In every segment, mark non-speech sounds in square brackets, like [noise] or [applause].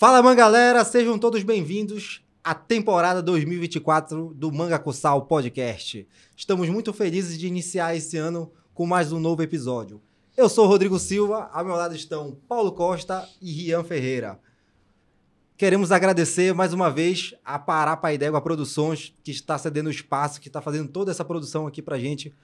Fala, man galera, sejam todos bem-vindos à temporada 2024 do Manga Cussal Podcast. Estamos muito felizes de iniciar esse ano com mais um novo episódio. Eu sou Rodrigo Silva, ao meu lado estão Paulo Costa e Rian Ferreira. Queremos agradecer mais uma vez a Pará Paidégua Produções, que está cedendo o espaço, que está fazendo toda essa produção aqui para gente,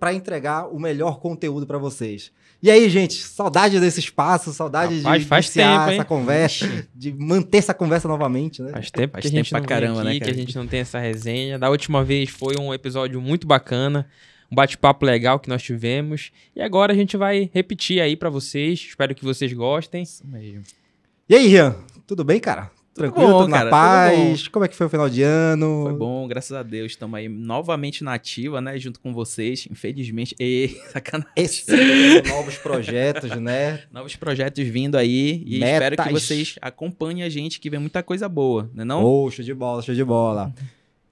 para entregar o melhor conteúdo para vocês. E aí, gente, saudade desse espaço, saudade Rapaz, de faz iniciar tempo, essa conversa, de manter essa conversa novamente, né? Faz tempo faz né, que tempo a gente não caramba, aqui, né, que a gente não tem essa resenha. Da última vez foi um episódio muito bacana, um bate-papo legal que nós tivemos. E agora a gente vai repetir aí para vocês. Espero que vocês gostem. Isso mesmo. E aí, Rian? Tudo bem, cara? tranquilo, bom, tudo cara, na paz? Como é que foi o final de ano? Foi bom, graças a Deus. Estamos aí novamente na ativa, né? Junto com vocês. Infelizmente. [laughs] E sacanagem. novos projetos, né? [laughs] Novos projetos vindo aí. E Metas. espero que vocês acompanhem a gente, que vem muita coisa boa, né? Não? Oh, show de bola, show de bola.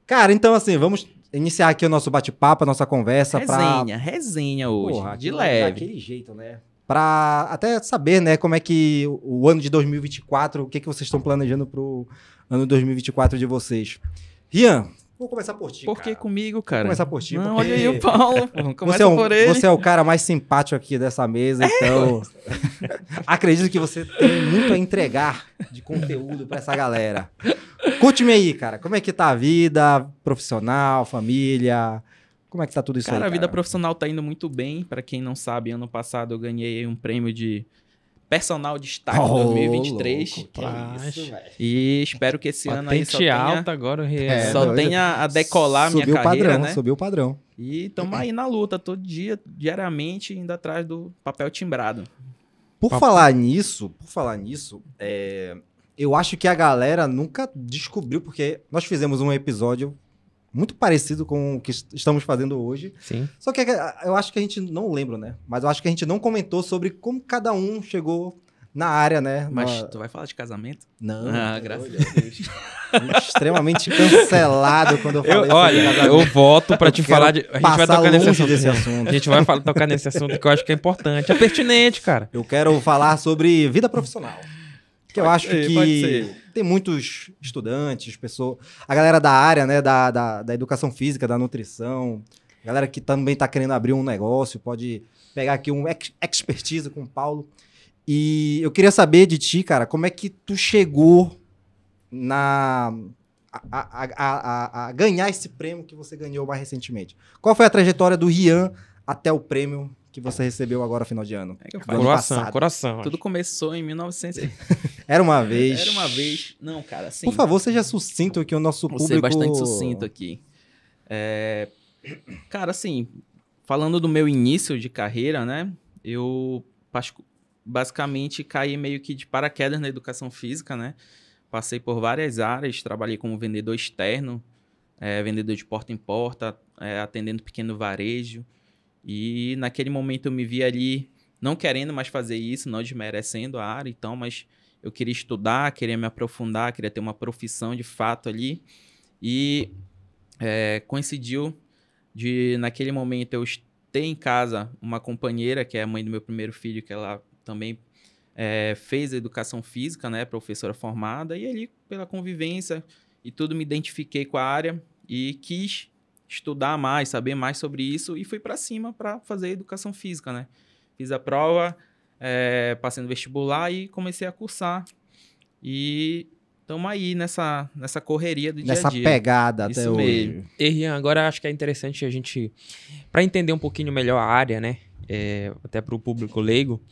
Cara, então assim, vamos iniciar aqui o nosso bate-papo, a nossa conversa. Resenha, pra... resenha hoje. Porra, de leve. Daquele jeito, né? para até saber, né, como é que o ano de 2024, o que, é que vocês estão planejando para o ano 2024 de vocês. Rian, vou começar por ti. Por que comigo, cara? Vou começar por ti. Não, porque... olha aí o Paulo. [laughs] Começa você é um, por ele. Você é o cara mais simpático aqui dessa mesa, é, então. [laughs] acredito que você tem muito a entregar de conteúdo para essa galera. Conte-me aí, cara, como é que tá a vida profissional, família? Como é que tá tudo isso cara, aí? Cara, a vida profissional tá indo muito bem. Para quem não sabe, ano passado eu ganhei um prêmio de personal destaque oh, 2023. Louco, que é isso, e espero que esse Patente ano aí só tenha, alta agora, é, só tenha a decolar minha carreira, padrão, né? Subiu o padrão. E estamos aí na luta todo dia, diariamente, indo atrás do papel timbrado. Por falar nisso, por falar nisso, é, eu acho que a galera nunca descobriu porque nós fizemos um episódio muito parecido com o que estamos fazendo hoje. Sim. Só que é ah, eu acho que a gente não lembra, né? Mas eu acho que a gente não comentou sobre como cada um chegou na área, né? Mas tu vai falar de casamento? Não. Ah, graças a Deus. Extremamente cancelado quando eu de casamento. Olha, eu voto para te falar de. A gente vai tocar nesse assunto. Desse assunto. A gente vai falar, tocar nesse assunto que eu acho que é importante. É pertinente, cara. Eu quero falar sobre vida profissional. Que eu acho é, que tem muitos estudantes, pessoas, a galera da área, né, da, da, da educação física, da nutrição, galera que também está querendo abrir um negócio, pode pegar aqui um ex expertise com o Paulo. E eu queria saber de ti, cara, como é que tu chegou na a, a, a, a ganhar esse prêmio que você ganhou mais recentemente? Qual foi a trajetória do Rian até o prêmio que você recebeu agora final de ano? É que eu Coração, coração. Tudo acho. começou em 1900. [laughs] Era uma vez. Era uma vez. Não, cara, assim. Por favor, seja sucinto aqui, o nosso público. Ser bastante sucinto aqui. É... Cara, assim, falando do meu início de carreira, né? Eu basicamente caí meio que de paraquedas na educação física, né? Passei por várias áreas, trabalhei como vendedor externo, é, vendedor de porta em porta, é, atendendo pequeno varejo. E naquele momento eu me vi ali não querendo mais fazer isso, não desmerecendo a área, então, mas eu queria estudar, queria me aprofundar, queria ter uma profissão de fato ali. E é, coincidiu de, naquele momento, eu ter em casa uma companheira, que é a mãe do meu primeiro filho, que ela também é, fez educação física, né, professora formada, e ali, pela convivência e tudo, me identifiquei com a área e quis estudar mais, saber mais sobre isso e fui para cima para fazer educação física, né? Fiz a prova, é, passei no vestibular e comecei a cursar. E estamos aí nessa, nessa correria do nessa dia a dia. Nessa pegada Isso até mesmo. hoje. E Rian, agora acho que é interessante a gente, para entender um pouquinho melhor a área, né? É, até para o público leigo,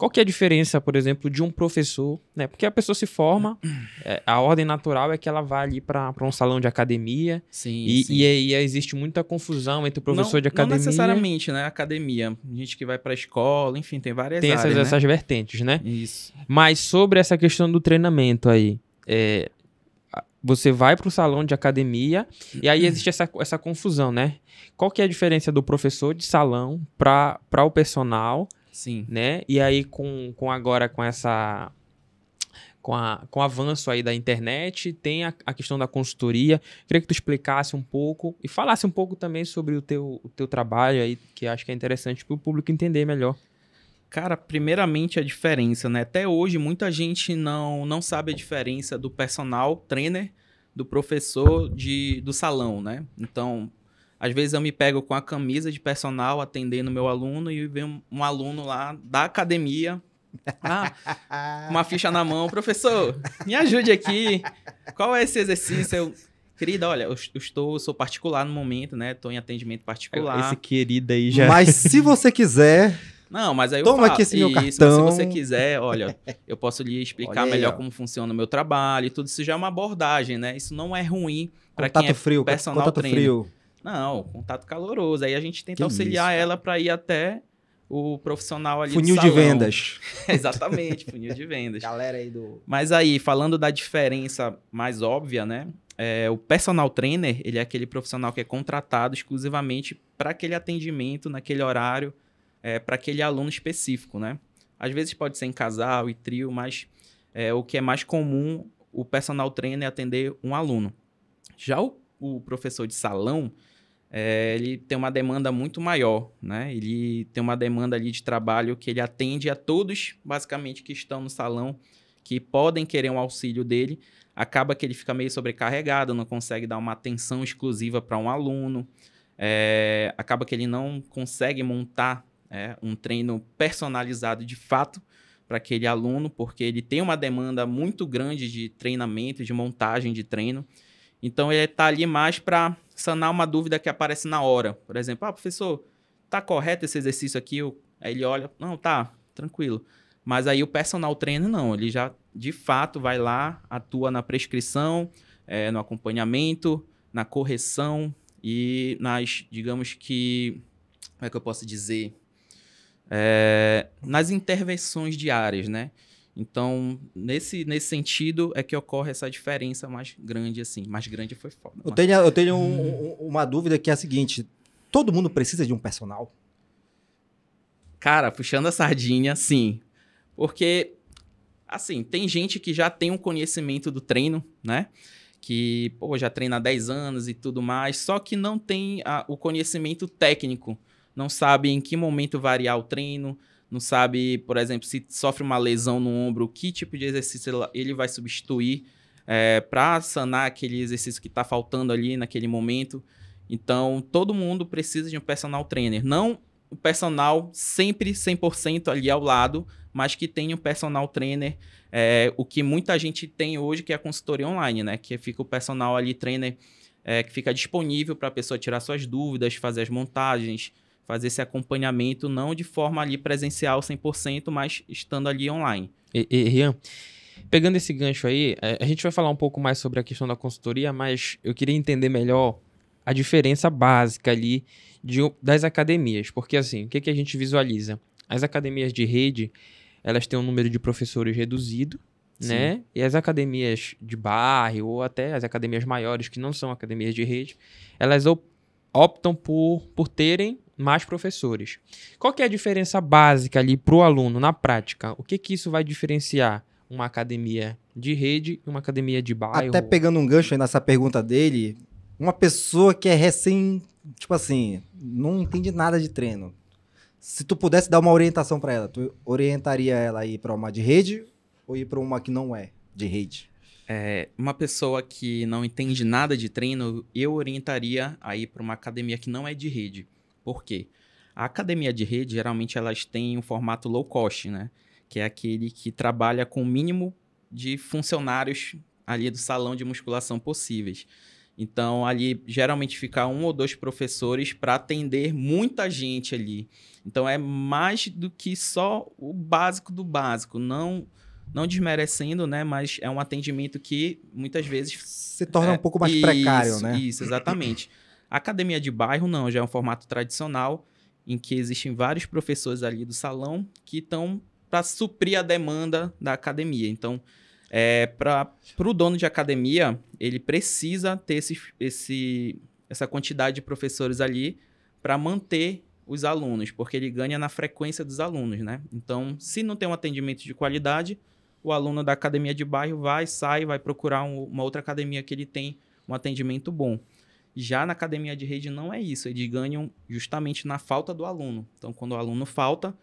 qual que é a diferença, por exemplo, de um professor, né? Porque a pessoa se forma, [clears throat] é, a ordem natural é que ela vá ali para um salão de academia. Sim, e, sim. E, e, existe muita confusão entre o professor não, de academia. Não necessariamente, né? Academia. Gente que vai para a escola, enfim, tem várias tem áreas, essas, né? essas vertentes, né? Isso. Mas sobre essa questão do treinamento aí, é, você vai para o salão de academia e aí existe essa, essa confusão, né? Qual que é a diferença do professor de salão para o personal Sim. Né? E aí, com, com agora, com essa. Com, a, com o avanço aí da internet, tem a, a questão da consultoria. Queria que tu explicasse um pouco e falasse um pouco também sobre o teu, o teu trabalho aí, que acho que é interessante para o público entender melhor. Cara, primeiramente a diferença, né? Até hoje muita gente não, não sabe a diferença do personal trainer, do professor de, do salão, né? Então, às vezes eu me pego com a camisa de personal atendendo meu aluno e vem um aluno lá da academia, ah, uma ficha na mão, professor, me ajude aqui. Qual é esse exercício? Eu, querida, olha, eu, estou, sou particular no momento, né? Estou em atendimento particular. Esse querida aí já. Mas se você quiser, não, mas aí Toma eu aqui esse meu cartão. Isso, mas se você quiser, olha, eu posso lhe explicar aí, melhor ó. como funciona o meu trabalho e tudo. Isso já é uma abordagem, né? Isso não é ruim para quem é frio, personal contato trainer. frio. Não, contato caloroso. Aí a gente tenta que auxiliar isso, ela para ir até o profissional ali Funil de vendas. [laughs] Exatamente, funil de vendas. Galera aí do. Mas aí, falando da diferença mais óbvia, né? É, o personal trainer, ele é aquele profissional que é contratado exclusivamente para aquele atendimento, naquele horário, é, para aquele aluno específico, né? Às vezes pode ser em casal e trio, mas é, o que é mais comum, o personal trainer é atender um aluno. Já o, o professor de salão, é, ele tem uma demanda muito maior, né? Ele tem uma demanda ali de trabalho que ele atende a todos, basicamente, que estão no salão, que podem querer um auxílio dele. Acaba que ele fica meio sobrecarregado, não consegue dar uma atenção exclusiva para um aluno. É, acaba que ele não consegue montar é, um treino personalizado de fato para aquele aluno, porque ele tem uma demanda muito grande de treinamento, de montagem de treino. Então ele está ali mais para sanar uma dúvida que aparece na hora. Por exemplo, ah, professor, tá correto esse exercício aqui? Aí ele olha, não, tá, tranquilo. Mas aí o personal trainer não, ele já de fato vai lá, atua na prescrição, é, no acompanhamento, na correção e nas, digamos que, como é que eu posso dizer? É, nas intervenções diárias, né? Então, nesse, nesse sentido, é que ocorre essa diferença mais grande, assim. Mais grande foi foda. Eu tenho, eu tenho hum. um, uma dúvida que é a seguinte: todo mundo precisa de um personal? Cara, puxando a sardinha, sim. Porque, assim, tem gente que já tem um conhecimento do treino, né? Que, pô, já treina há 10 anos e tudo mais, só que não tem a, o conhecimento técnico. Não sabe em que momento variar o treino, não sabe, por exemplo, se sofre uma lesão no ombro, que tipo de exercício ele vai substituir é, para sanar aquele exercício que está faltando ali naquele momento. Então, todo mundo precisa de um personal trainer. Não o personal sempre 100% ali ao lado, mas que tenha um personal trainer, é, o que muita gente tem hoje, que é a consultoria online, né? Que fica o personal ali trainer é, que fica disponível para a pessoa tirar suas dúvidas, fazer as montagens, fazer esse acompanhamento não de forma ali presencial 100%, mas estando ali online. E, e Rian, pegando esse gancho aí, é, a gente vai falar um pouco mais sobre a questão da consultoria, mas eu queria entender melhor a diferença básica ali de, das academias, porque assim, o que, que a gente visualiza? As academias de rede, elas têm um número de professores reduzido, né? E as academias de bairro ou até as academias maiores que não são academias de rede, elas optam por, por terem mais professores. Qual que é a diferença básica ali para o aluno na prática? O que que isso vai diferenciar uma academia de rede e uma academia de bairro? Até pegando um gancho aí nessa pergunta dele, uma pessoa que é recém, tipo assim, não entende nada de treino. Se tu pudesse dar uma orientação para ela, tu orientaria ela a ir para uma de rede ou ir para uma que não é de rede? É, uma pessoa que não entende nada de treino, eu orientaria a ir para uma academia que não é de rede. Por quê? A academia de rede, geralmente, elas têm um formato low cost, né? Que é aquele que trabalha com o mínimo de funcionários ali do salão de musculação possíveis. Então, ali geralmente fica um ou dois professores para atender muita gente ali. Então, é mais do que só o básico do básico. Não não desmerecendo, né? Mas é um atendimento que muitas vezes. Se torna é, um pouco mais isso, precário, né? Isso, exatamente. [laughs] academia de bairro não, já é um formato tradicional em que existem vários professores ali do salão que estão para suprir a demanda da academia. Então, é, para o dono de academia, ele precisa ter esse, esse, essa quantidade de professores ali para manter os alunos, porque ele ganha na frequência dos alunos, né? Então, se não tem um atendimento de qualidade, o aluno da academia de bairro vai, sai, vai procurar um, uma outra academia que ele tem um atendimento bom. Já na academia de rede não é isso, eles ganham justamente na falta do aluno. Então, quando o aluno falta,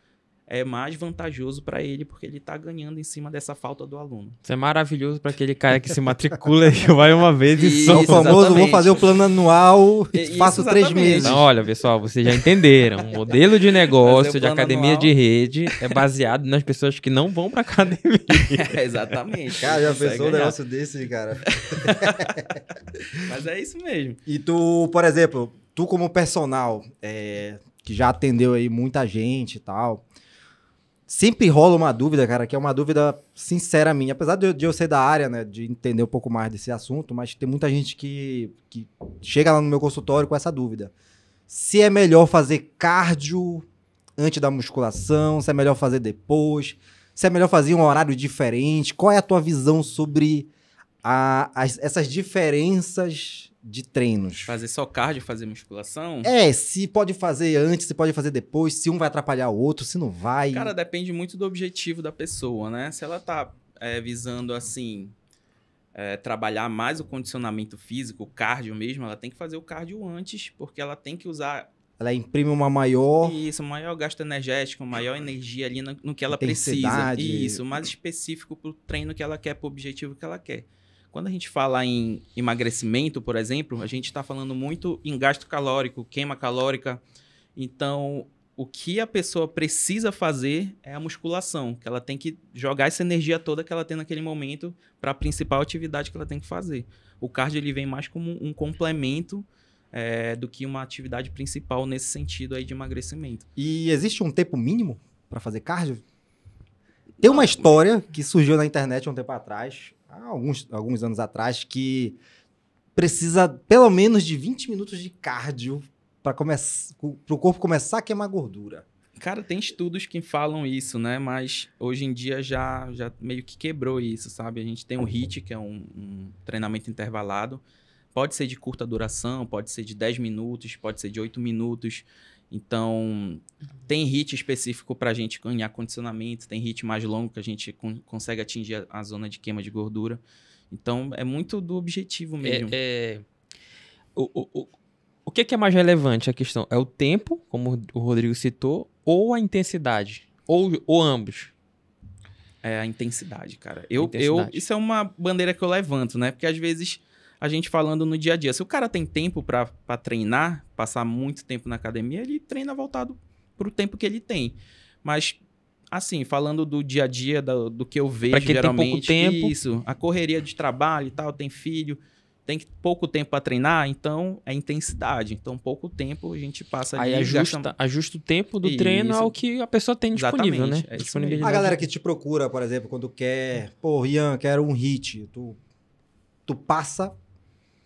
é mais vantajoso para ele, porque ele está ganhando em cima dessa falta do aluno. Isso é maravilhoso para aquele cara que se matricula e [laughs] vai uma vez e só. O famoso, vou fazer o plano anual e faço exatamente. três meses. Não, olha, pessoal, vocês já entenderam. O modelo de [laughs] negócio de academia anual. de rede é baseado nas pessoas que não vão para academia. É, [laughs] exatamente. Cara, já é pensou um negócio desse, cara? Mas é isso mesmo. E tu, por exemplo, tu como personal, é, que já atendeu aí muita gente e tal sempre rola uma dúvida, cara, que é uma dúvida sincera minha. Apesar de eu, ser da área, né, de entender um pouco mais desse assunto, mas tem muita gente que, que chega lá no meu consultório com essa dúvida. Se é melhor fazer cardio antes da musculação, se é melhor fazer depois, se é melhor fazer um horário diferente, qual é a tua visão sobre a, as, essas diferenças de treinos. Fazer só cardio, fazer musculação? É, se pode fazer antes, se pode fazer depois, se um vai atrapalhar o outro, se não vai. Cara, depende muito do objetivo da pessoa, né? Se ela tá é, visando, assim, é, trabalhar mais o condicionamento físico, o cardio mesmo, ela tem que fazer o cardio antes, porque ela tem que usar ela imprime uma maior. Isso, maior gasto energético, maior energia ali no, no que ela precisa. Isso, mais específico para o treino que ela quer, para o objetivo que ela quer. Quando a gente fala em emagrecimento, por exemplo, a gente está falando muito em gasto calórico, queima calórica. Então, o que a pessoa precisa fazer é a musculação, que ela tem que jogar essa energia toda que ela tem naquele momento para a principal atividade que ela tem que fazer. O cardio ele vem mais como um complemento é, do que uma atividade principal nesse sentido aí de emagrecimento. E existe um tempo mínimo para fazer cardio? Tem uma história que surgiu na internet um tempo atrás, alguns, alguns anos atrás que precisa pelo menos de 20 minutos de cardio para o corpo começar a queimar gordura. Cara, tem estudos que falam isso, né? Mas hoje em dia já, já meio que quebrou isso, sabe? A gente tem o uhum. HIIT, que é um, um treinamento intervalado. Pode ser de curta duração, pode ser de 10 minutos, pode ser de 8 minutos. Então, uhum. tem hit específico para a gente ganhar condicionamento, tem hit mais longo que a gente con consegue atingir a, a, zona de queima de gordura. Então, é muito do objetivo é, mesmo. É, é... O, o, o, o que, que é mais relevante a questão? É o tempo, como o Rodrigo citou, ou a intensidade? Ou, ou ambos? É a intensidade, cara. Eu, intensidade. eu Isso é uma bandeira que eu levanto, né? Porque às vezes a gente falando no dia a dia. Se o cara tem tempo para treinar, passar muito tempo na academia, ele treina voltado para o tempo que ele tem. Mas, assim, falando do dia a dia, do, do que eu vejo que geralmente, tem pouco tempo. isso, a correria de trabalho e tal, tem filho, tem pouco tempo para treinar, então é intensidade. Então, pouco tempo a gente passa Aí ajusta, gasta... ajusta o tempo do isso. treino ao que a pessoa tem disponível, Exatamente, né? É A galera que te procura, por exemplo, quando quer, pô, Ian, quero um hit, tu, tu passa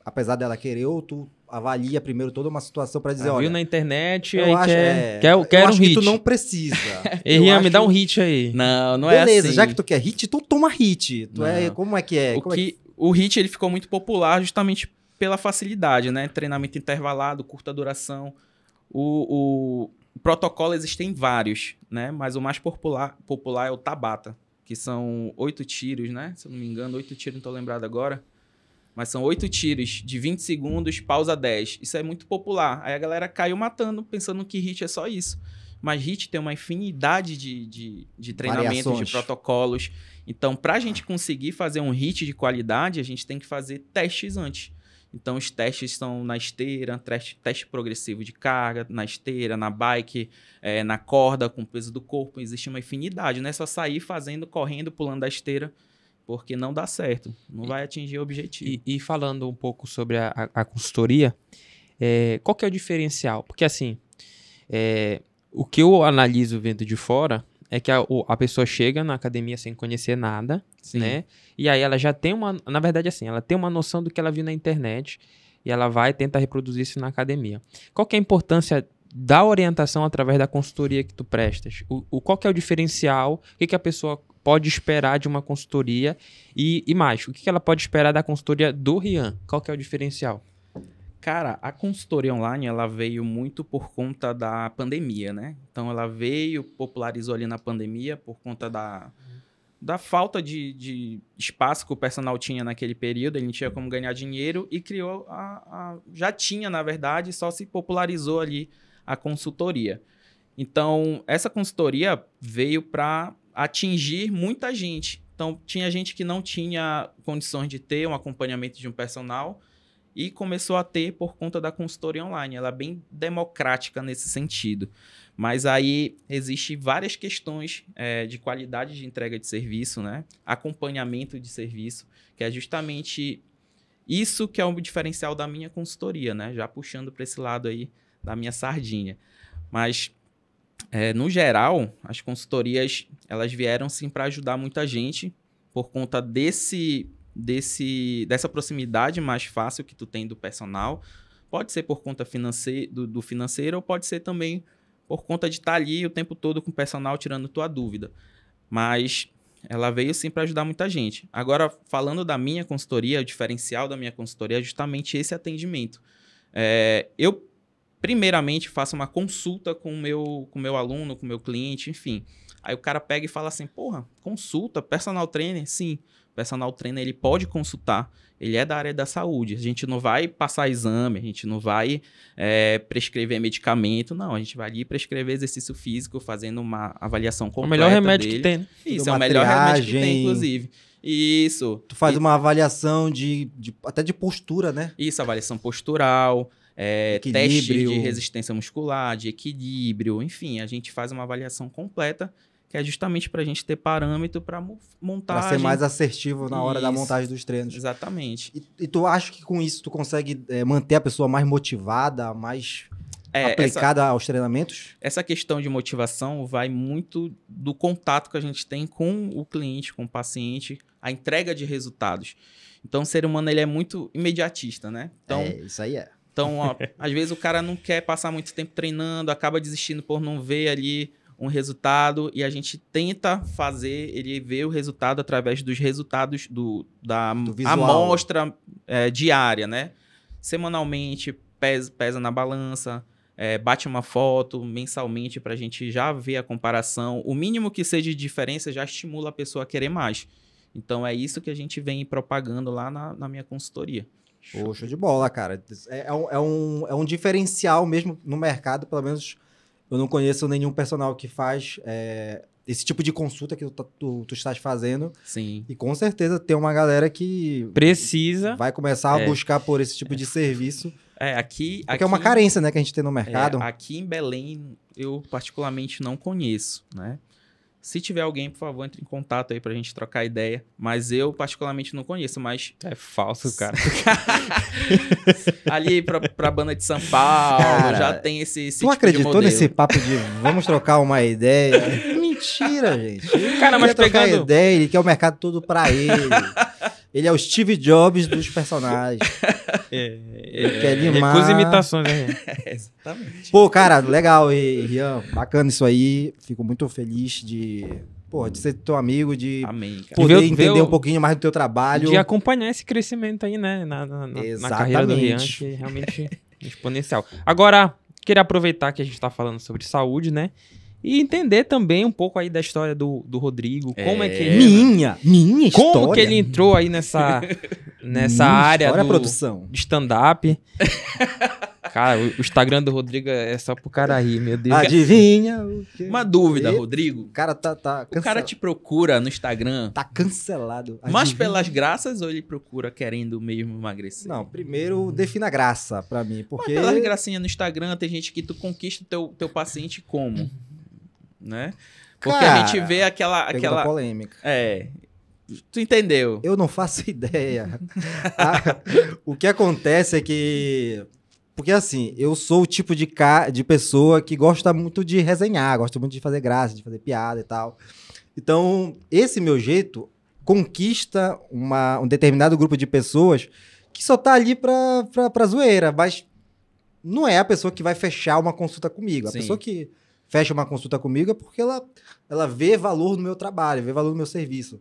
apesar dela querer, ou tu avalia primeiro toda uma situação para dizer, ah, olha... Viu na internet, eu aí acho, quer, é, quer, eu quer um hit. tu não precisa. [laughs] Rian, me dá um hit aí. Não, não é Beleza, é assim. Beleza, já que tu quer hit, tu então toma hit. Tu é, como é que é? O, como é que, é que... o hit ele ficou muito popular justamente pela facilidade, né? Treinamento intervalado, curta duração. O, o protocolo existem vários, né? Mas o mais popular, popular é o Tabata, que são oito tiros, né? Se eu não me engano, oito tiros, não tô lembrado agora mas são oito tiros de 20 segundos, pausa 10. Isso é muito popular. Aí a galera caiu matando, pensando que HIT é só isso. Mas HIT tem uma infinidade de, de, de treinamentos, Variações. de protocolos. Então, para a gente conseguir fazer um HIT de qualidade, a gente tem que fazer testes antes. Então, os testes são na esteira, teste, teste progressivo de carga, na esteira, na bike, é, na corda, com o peso do corpo. Existe uma infinidade, não né? é só sair fazendo, correndo, pulando da esteira porque não dá certo, não vai atingir o objetivo. E, e falando um pouco sobre a, a, a consultoria, é, qual que é o diferencial? Porque assim, é, o que eu analiso vendo de fora é que a, a pessoa chega na academia sem conhecer nada, Sim. né? E aí ela já tem uma, na verdade assim, ela tem uma noção do que ela viu na internet e ela vai tentar reproduzir isso na academia. Qual que é a importância da orientação através da consultoria que tu prestas? O, o qual que é o diferencial? O que, que a pessoa pode esperar de uma consultoria e, e mais, o que ela pode esperar da consultoria do Rian? Qual que é o diferencial? Cara, a consultoria online ela veio muito por conta da pandemia, né? Então ela veio, popularizou ali na pandemia por conta da, da falta de, de espaço que o personal tinha naquele período, ele não tinha como ganhar dinheiro e criou a, a já tinha, na verdade, só se popularizou ali a consultoria. Então, essa consultoria veio para atingir muita gente. Então, tinha gente que não tinha condições de ter um acompanhamento de um personal e começou a ter por conta da consultoria online. Ela é bem democrática nesse sentido. Mas aí existe várias questões é, de qualidade de entrega de serviço, né? acompanhamento de serviço, que é justamente isso que é o diferencial da minha consultoria, né? já puxando para esse lado aí da minha sardinha. Mas é, no geral, as consultorias elas vieram sim para ajudar muita gente por conta desse, desse dessa proximidade mais fácil que tu tem do personal. Pode ser por conta financeiro, do, do financeiro ou pode ser também por conta de estar tá ali o tempo todo com o personal tirando tua dúvida. Mas ela veio sim para ajudar muita gente. Agora, falando da minha consultoria, o diferencial da minha consultoria é justamente esse atendimento. É, eu primeiramente faça uma consulta com meu, o com meu aluno, com o meu cliente, enfim. Aí o cara pega e fala assim, porra, consulta, personal trainer? Sim, personal trainer ele pode consultar, ele é da área da saúde. A gente não vai passar exame, a gente não vai é, prescrever medicamento, não. A gente vai ali prescrever exercício físico, fazendo uma avaliação completa. É o melhor remédio dele. que tem. Né? Isso, é o melhor remédio que tem, inclusive. Isso. Tu faz uma avaliação de, de, até de postura, né? Isso, avaliação postural é, de resistência muscular, de equilíbrio, enfim, a gente faz uma avaliação completa que é justamente para a gente ter parâmetro para montagem. Para ser mais assertivo na hora isso. da montagem dos treinos. Exatamente. E, e, tu acha que com isso tu consegue é, manter a pessoa mais motivada, mais é, aplicada essa, aos treinamentos? Essa questão de motivação vai muito do contato que a gente tem com o cliente, com o paciente, a entrega de resultados. Então, o ser humano ele é muito imediatista, né? Então, é, isso aí é. Então, ó, [laughs] às vezes o cara não quer passar muito tempo treinando, acaba desistindo por não ver ali um resultado e a gente tenta fazer ele ver o resultado através dos resultados do, da do amostra é, diária, né? Semanalmente pesa, pesa na balança, é, bate uma foto mensalmente para a gente já ver a comparação. O mínimo que seja de diferença já estimula a pessoa a querer mais. Então é isso que a gente vem propagando lá na, na minha consultoria. Show, Poxa, de bola, cara. É, é, um, é, um, é um diferencial mesmo no mercado, pelo menos eu não conheço nenhum personal que faz é, esse tipo de consulta que tu, tá, tu, tu, estás fazendo. Sim. E com certeza tem uma galera que. Precisa. Vai começar a é, buscar por esse tipo é. de serviço. É, aqui. Porque é aqui, é uma carência, né, que a gente tem no é, mercado. aqui em Belém, eu particularmente não conheço, né? Se tiver alguém, por favor, entre em contato aí pra gente trocar ideia. Mas eu, particularmente, não conheço, mas. É falso, cara. [laughs] Ali pra, pra banda de São Paulo, cara, já tem esse. esse tu tipo acreditou nesse papo de vamos trocar uma ideia? Mentira, gente. Ele cara, mas quer pegando... trocar ideia, ele quer o mercado todo pra ele. Ele é o Steve Jobs dos personagens. [laughs] é, é, quer limar. Recusa imitações, né? [laughs] É, exatamente. Pô, cara, legal, e, Rian. Bacana isso aí. Fico muito feliz de Pô, de ser teu amigo, de Amém, poder ver, entender ver, um pouquinho mais do teu trabalho. De acompanhar esse crescimento aí, né? Na, na, na carreira do Rian, que é realmente [laughs] exponencial. Agora, queria aproveitar que a gente está falando sobre saúde, né? E entender também um pouco aí da história do, do Rodrigo, como é, é que ele... É, minha, minha história. Como que ele entrou aí nessa, [laughs] nessa área do, produção. de stand-up. [laughs] Cara, o, o Instagram do Rodrigo é só pro cara rir, meu Deus. Adivinha o que... Uma dúvida, Rodrigo. O cara tá, tá O cara te procura no Instagram. Tá cancelado. Adivinha. Mas pelas graças ou ele procura querendo mesmo emagrecer? Não, primeiro defina graça pra mim, porque... Mas pelas gracinhas no Instagram tem gente que tu conquista o teu, teu paciente como? né? Porque Cara, a gente vê aquela aquela polêmica. É. Tu entendeu? Eu não faço [laughs] ideia. o que acontece é que porque assim, eu sou o tipo de ca... de pessoa que gosta muito de resenhar, gosta muito de fazer graça, de fazer piada e tal. Então, esse meu jeito conquista uma, um determinado grupo de pessoas que só tá ali pra, pra, pra zoeira, mas não é a pessoa que vai fechar uma consulta comigo. Sim. A pessoa que fecha uma consulta comigo é porque ela, ela vê valor no meu trabalho, vê valor no meu serviço.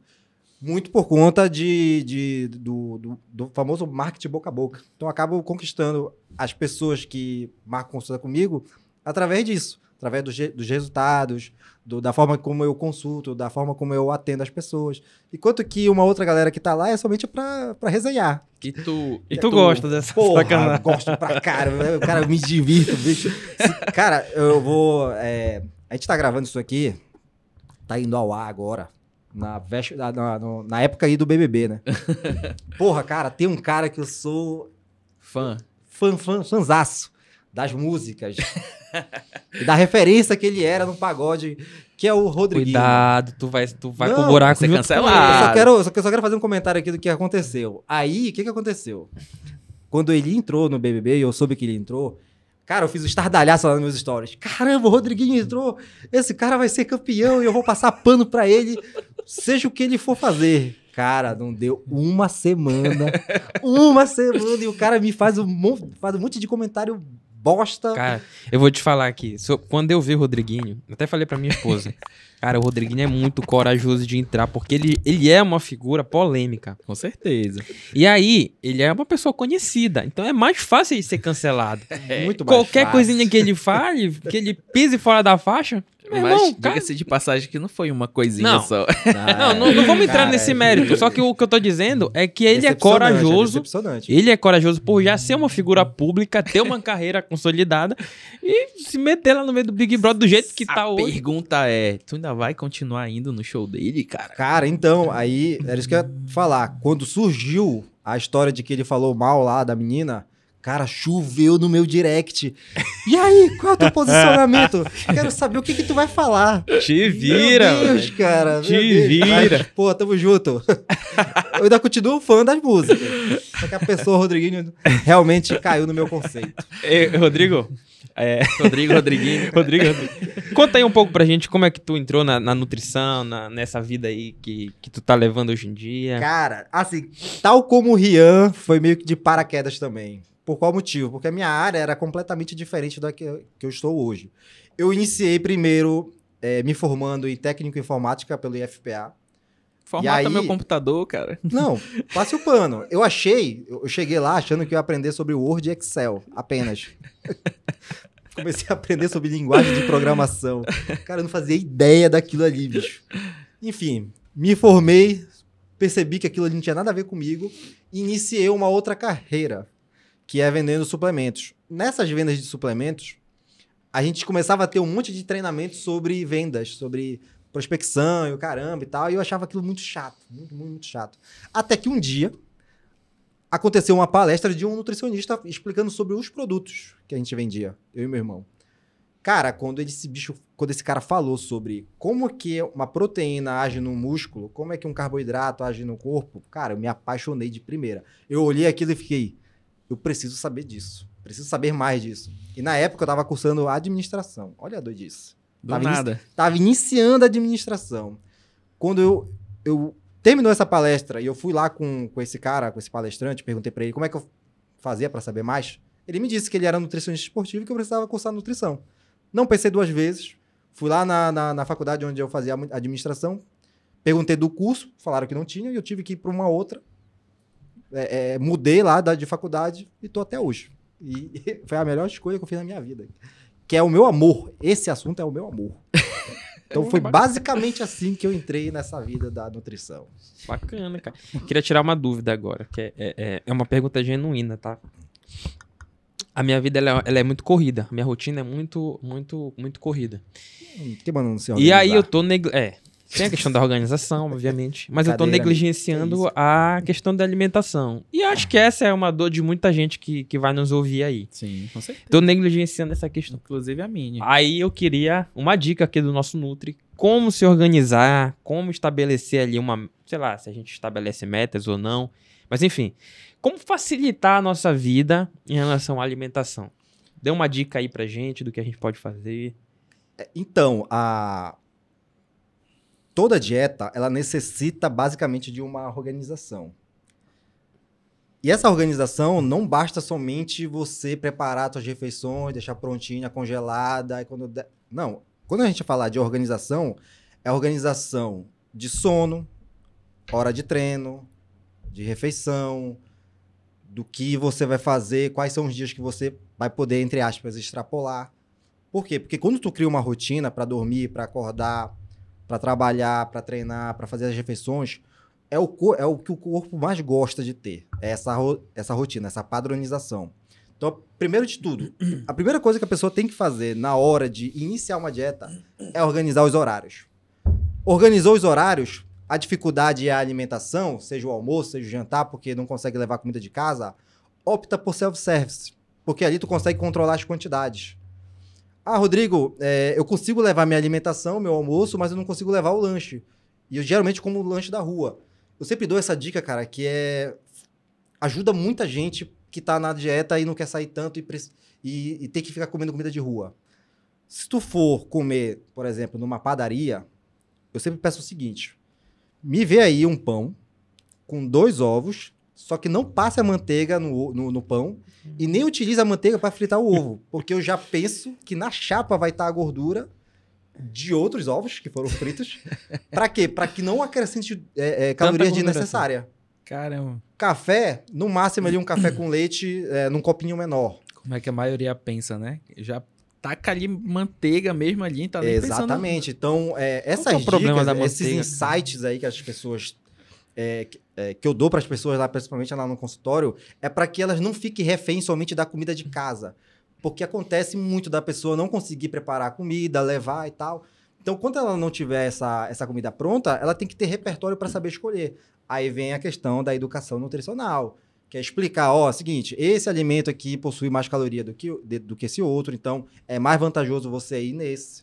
Muito por conta de, de do, do, do, famoso marketing boca a boca. Então, eu acabo conquistando as pessoas que marcam consulta comigo através disso através dos, dos resultados, do, da forma como eu consulto, da forma como eu atendo as pessoas. Enquanto que uma outra galera que tá lá é somente pra, pra resenhar. E tu, e é tu, tu gosta dessa porra, sacanagem. gosto pra cara. Né? O cara me divirto, bicho. Cara, eu vou... É, a gente tá gravando isso aqui, tá indo ao ar agora, na, na, na, na, época aí do BBB, né? [laughs] Porra, cara, tem um cara que eu sou... Fã. Fã, fã, fanzaço das músicas, e [laughs] da referência que ele era no pagode, que é o Rodrigo Cuidado, tu vai, tu vai não, buraco ser cancelado. Eu só, quero, só, eu só quero fazer um comentário aqui do que aconteceu. Aí, o que, que aconteceu? Quando ele entrou no BBB, e eu soube que ele entrou, Cara, eu fiz o um estardalhaço lá nos meus stories. Caramba, o Rodriguinho entrou. Esse cara vai ser campeão e eu vou passar pano para ele, seja o que ele for fazer. Cara, não deu uma semana. [laughs] uma semana e o cara me faz um, faz um monte de comentário bosta. Cara, eu vou te falar aqui. Quando eu vi o Rodriguinho, até falei pra minha esposa. [laughs] cara, o Rodriguinho é muito corajoso de entrar, porque ele, ele é uma figura polêmica. Com certeza. E aí, ele é uma pessoa conhecida. Então é mais fácil de ser cancelado. [laughs] É, muito mais Qualquer fácil. coisinha que ele fale, que ele pise fora da faixa, meu Mas diga-se de passagem que não foi uma coisinha não. só. Não, não, não vamos entrar cara, nesse mérito. Só que o que eu tô dizendo é que ele é, é corajoso. É ele é corajoso por já ser uma figura pública, ter uma [laughs] carreira consolidada e se meter lá no meio do Big Brother do jeito que A tá hoje. A pergunta é: tu ainda vai continuar indo no show dele, cara? Cara, então, aí era isso que eu ia falar. Quando surgiu a história de que ele falou mal lá da menina, Cara, choveu no meu direct. E aí, qual é o teu [laughs] posicionamento? Quero saber o que que tu vai falar. Te vira, Meu Deus, cara. Te Deus. vira. Mas, pô, tamo junto. Eu ainda continuo fã das músicas. Só que a pessoa, Rodriguinho, realmente caiu no meu conceito. Rodrigo, é... Rodrigo, Rodriguinho. [laughs] Rodrigo, Rodrigo. Conta aí um pouco pra gente como é que tu entrou na, na nutrição, na, nessa vida aí que, que tu tá levando hoje em dia. Cara, assim, tal como o Rian, foi meio que de paraquedas também. Por qual motivo? Porque a minha área era completamente diferente da que, que eu estou hoje. Eu iniciei primeiro é, me formando em técnico em informática pelo IFPA. Formata é aí... meu computador, cara. Não, passe o pano. Eu achei, eu cheguei lá achando que eu ia aprender sobre Word e Excel apenas. [laughs] Comecei a aprender sobre linguagem de programação. Cara, eu não fazia ideia daquilo ali, bicho. Enfim, me formei, percebi que aquilo ali não tinha nada a ver comigo e iniciei uma outra carreira que é vendendo suplementos. Nessas vendas de suplementos, a gente começava a ter um monte de treinamento sobre vendas, sobre prospecção e o caramba e tal, e eu achava aquilo muito chato, muito, muito, muito chato. Até que um dia aconteceu uma palestra de um nutricionista explicando sobre os produtos que a gente vendia, eu e meu irmão. Cara, quando esse bicho, quando esse cara falou sobre como é que uma proteína age no músculo, como é que um carboidrato age no corpo, cara, eu me apaixonei de primeira. Eu olhei aquilo e fiquei, eu preciso saber disso. Preciso saber mais disso. E na época eu estava cursando administração. Olha a doidice. Do tava nada. Inici tava iniciando a administração. Quando eu, eu terminou essa palestra e eu fui lá com, com esse cara, com esse palestrante, perguntei para ele como é que eu fazia para saber mais. Ele me disse que ele era nutricionista esportivo e que eu precisava cursar nutrição. Não pensei duas vezes. Fui lá na, na, na faculdade onde eu fazia administração, perguntei do curso, falaram que não tinha, e eu tive que ir para uma outra é, é, mudei lá da, de faculdade e tô até hoje. E [laughs] foi a melhor escolha que eu fiz na minha vida. Que é o meu amor. Esse assunto é o meu amor. Então [laughs] foi basicamente assim que eu entrei nessa vida da nutrição. Bacana, cara. Queria tirar uma dúvida agora, que é, é, é, é uma pergunta genuína, tá? A minha vida ela, é, ela é muito corrida. minha rotina é muito, muito, muito corrida. Hum, que mano, não E aí eu tô neg... É, tem a questão da organização, obviamente. Mas Cadeira, eu tô negligenciando é a questão da alimentação. E acho que essa é uma dor de muita gente que, que vai nos ouvir aí. Sim, com certeza. Tô negligenciando essa questão. Inclusive a minha. Aí eu queria uma dica aqui do nosso Nutri. Como se organizar, como estabelecer ali uma. Sei lá, se a gente estabelece metas ou não. Mas enfim, como facilitar a nossa vida em relação à alimentação? Dê uma dica aí pra gente do que a gente pode fazer. É, então, a, toda dieta ela necessita basicamente de uma organização. E essa organização não basta somente você preparar suas refeições, deixar prontinha, congelada. Quando... Não. Quando a gente falar de organização, é organização de sono, hora de treino, de refeição, do que você vai fazer, quais são os dias que você vai poder, entre aspas, extrapolar. Por quê? Porque quando tu cria uma rotina para dormir, para acordar, para trabalhar, para treinar, para fazer as refeições, é o, é o que o corpo mais gosta de ter. É essa, ro essa rotina, essa padronização. Então, primeiro de tudo, a primeira coisa que a pessoa tem que fazer na hora de iniciar uma dieta é organizar os horários. Organizou os horários, a dificuldade é a alimentação, seja o almoço, seja o jantar, porque não consegue levar comida de casa, opta por self-service, porque ali tu consegue controlar as quantidades. Ah, Rodrigo, é, eu consigo levar minha alimentação, meu almoço, mas eu não consigo levar o lanche. E eu geralmente como o lanche da rua. Eu sempre dou essa dica, cara, que é. Ajuda muita gente que tá na dieta e não quer sair tanto e, e, e tem que ficar comendo comida de rua. Se tu for comer, por exemplo, numa padaria, eu sempre peço o seguinte: me vê aí um pão com dois ovos, só que não passa a manteiga no, no, no pão e nem utiliza a manteiga para fritar o ovo, [laughs] porque eu já penso que na chapa vai estar tá a gordura de outros ovos que foram fritos. para quê? Para que não acrescente é, é, assim. Caramba. Café, no máximo ali um café com leite é, num copinho menor. Como é que a maioria pensa, né? Já taca ali manteiga mesmo ali, tá Exatamente. Pensando... Então, é, é essas dicas, esses insights aí que as pessoas é, é, que eu dou para as pessoas lá, principalmente lá no consultório, é para que elas não fiquem refém somente da comida de casa. Porque acontece muito da pessoa não conseguir preparar a comida, levar e tal. Então, quando ela não tiver essa, essa comida pronta, ela tem que ter repertório para saber escolher. Aí vem a questão da educação nutricional, que é explicar, ó, seguinte, esse alimento aqui possui mais caloria do que, do que esse outro, então é mais vantajoso você ir nesse.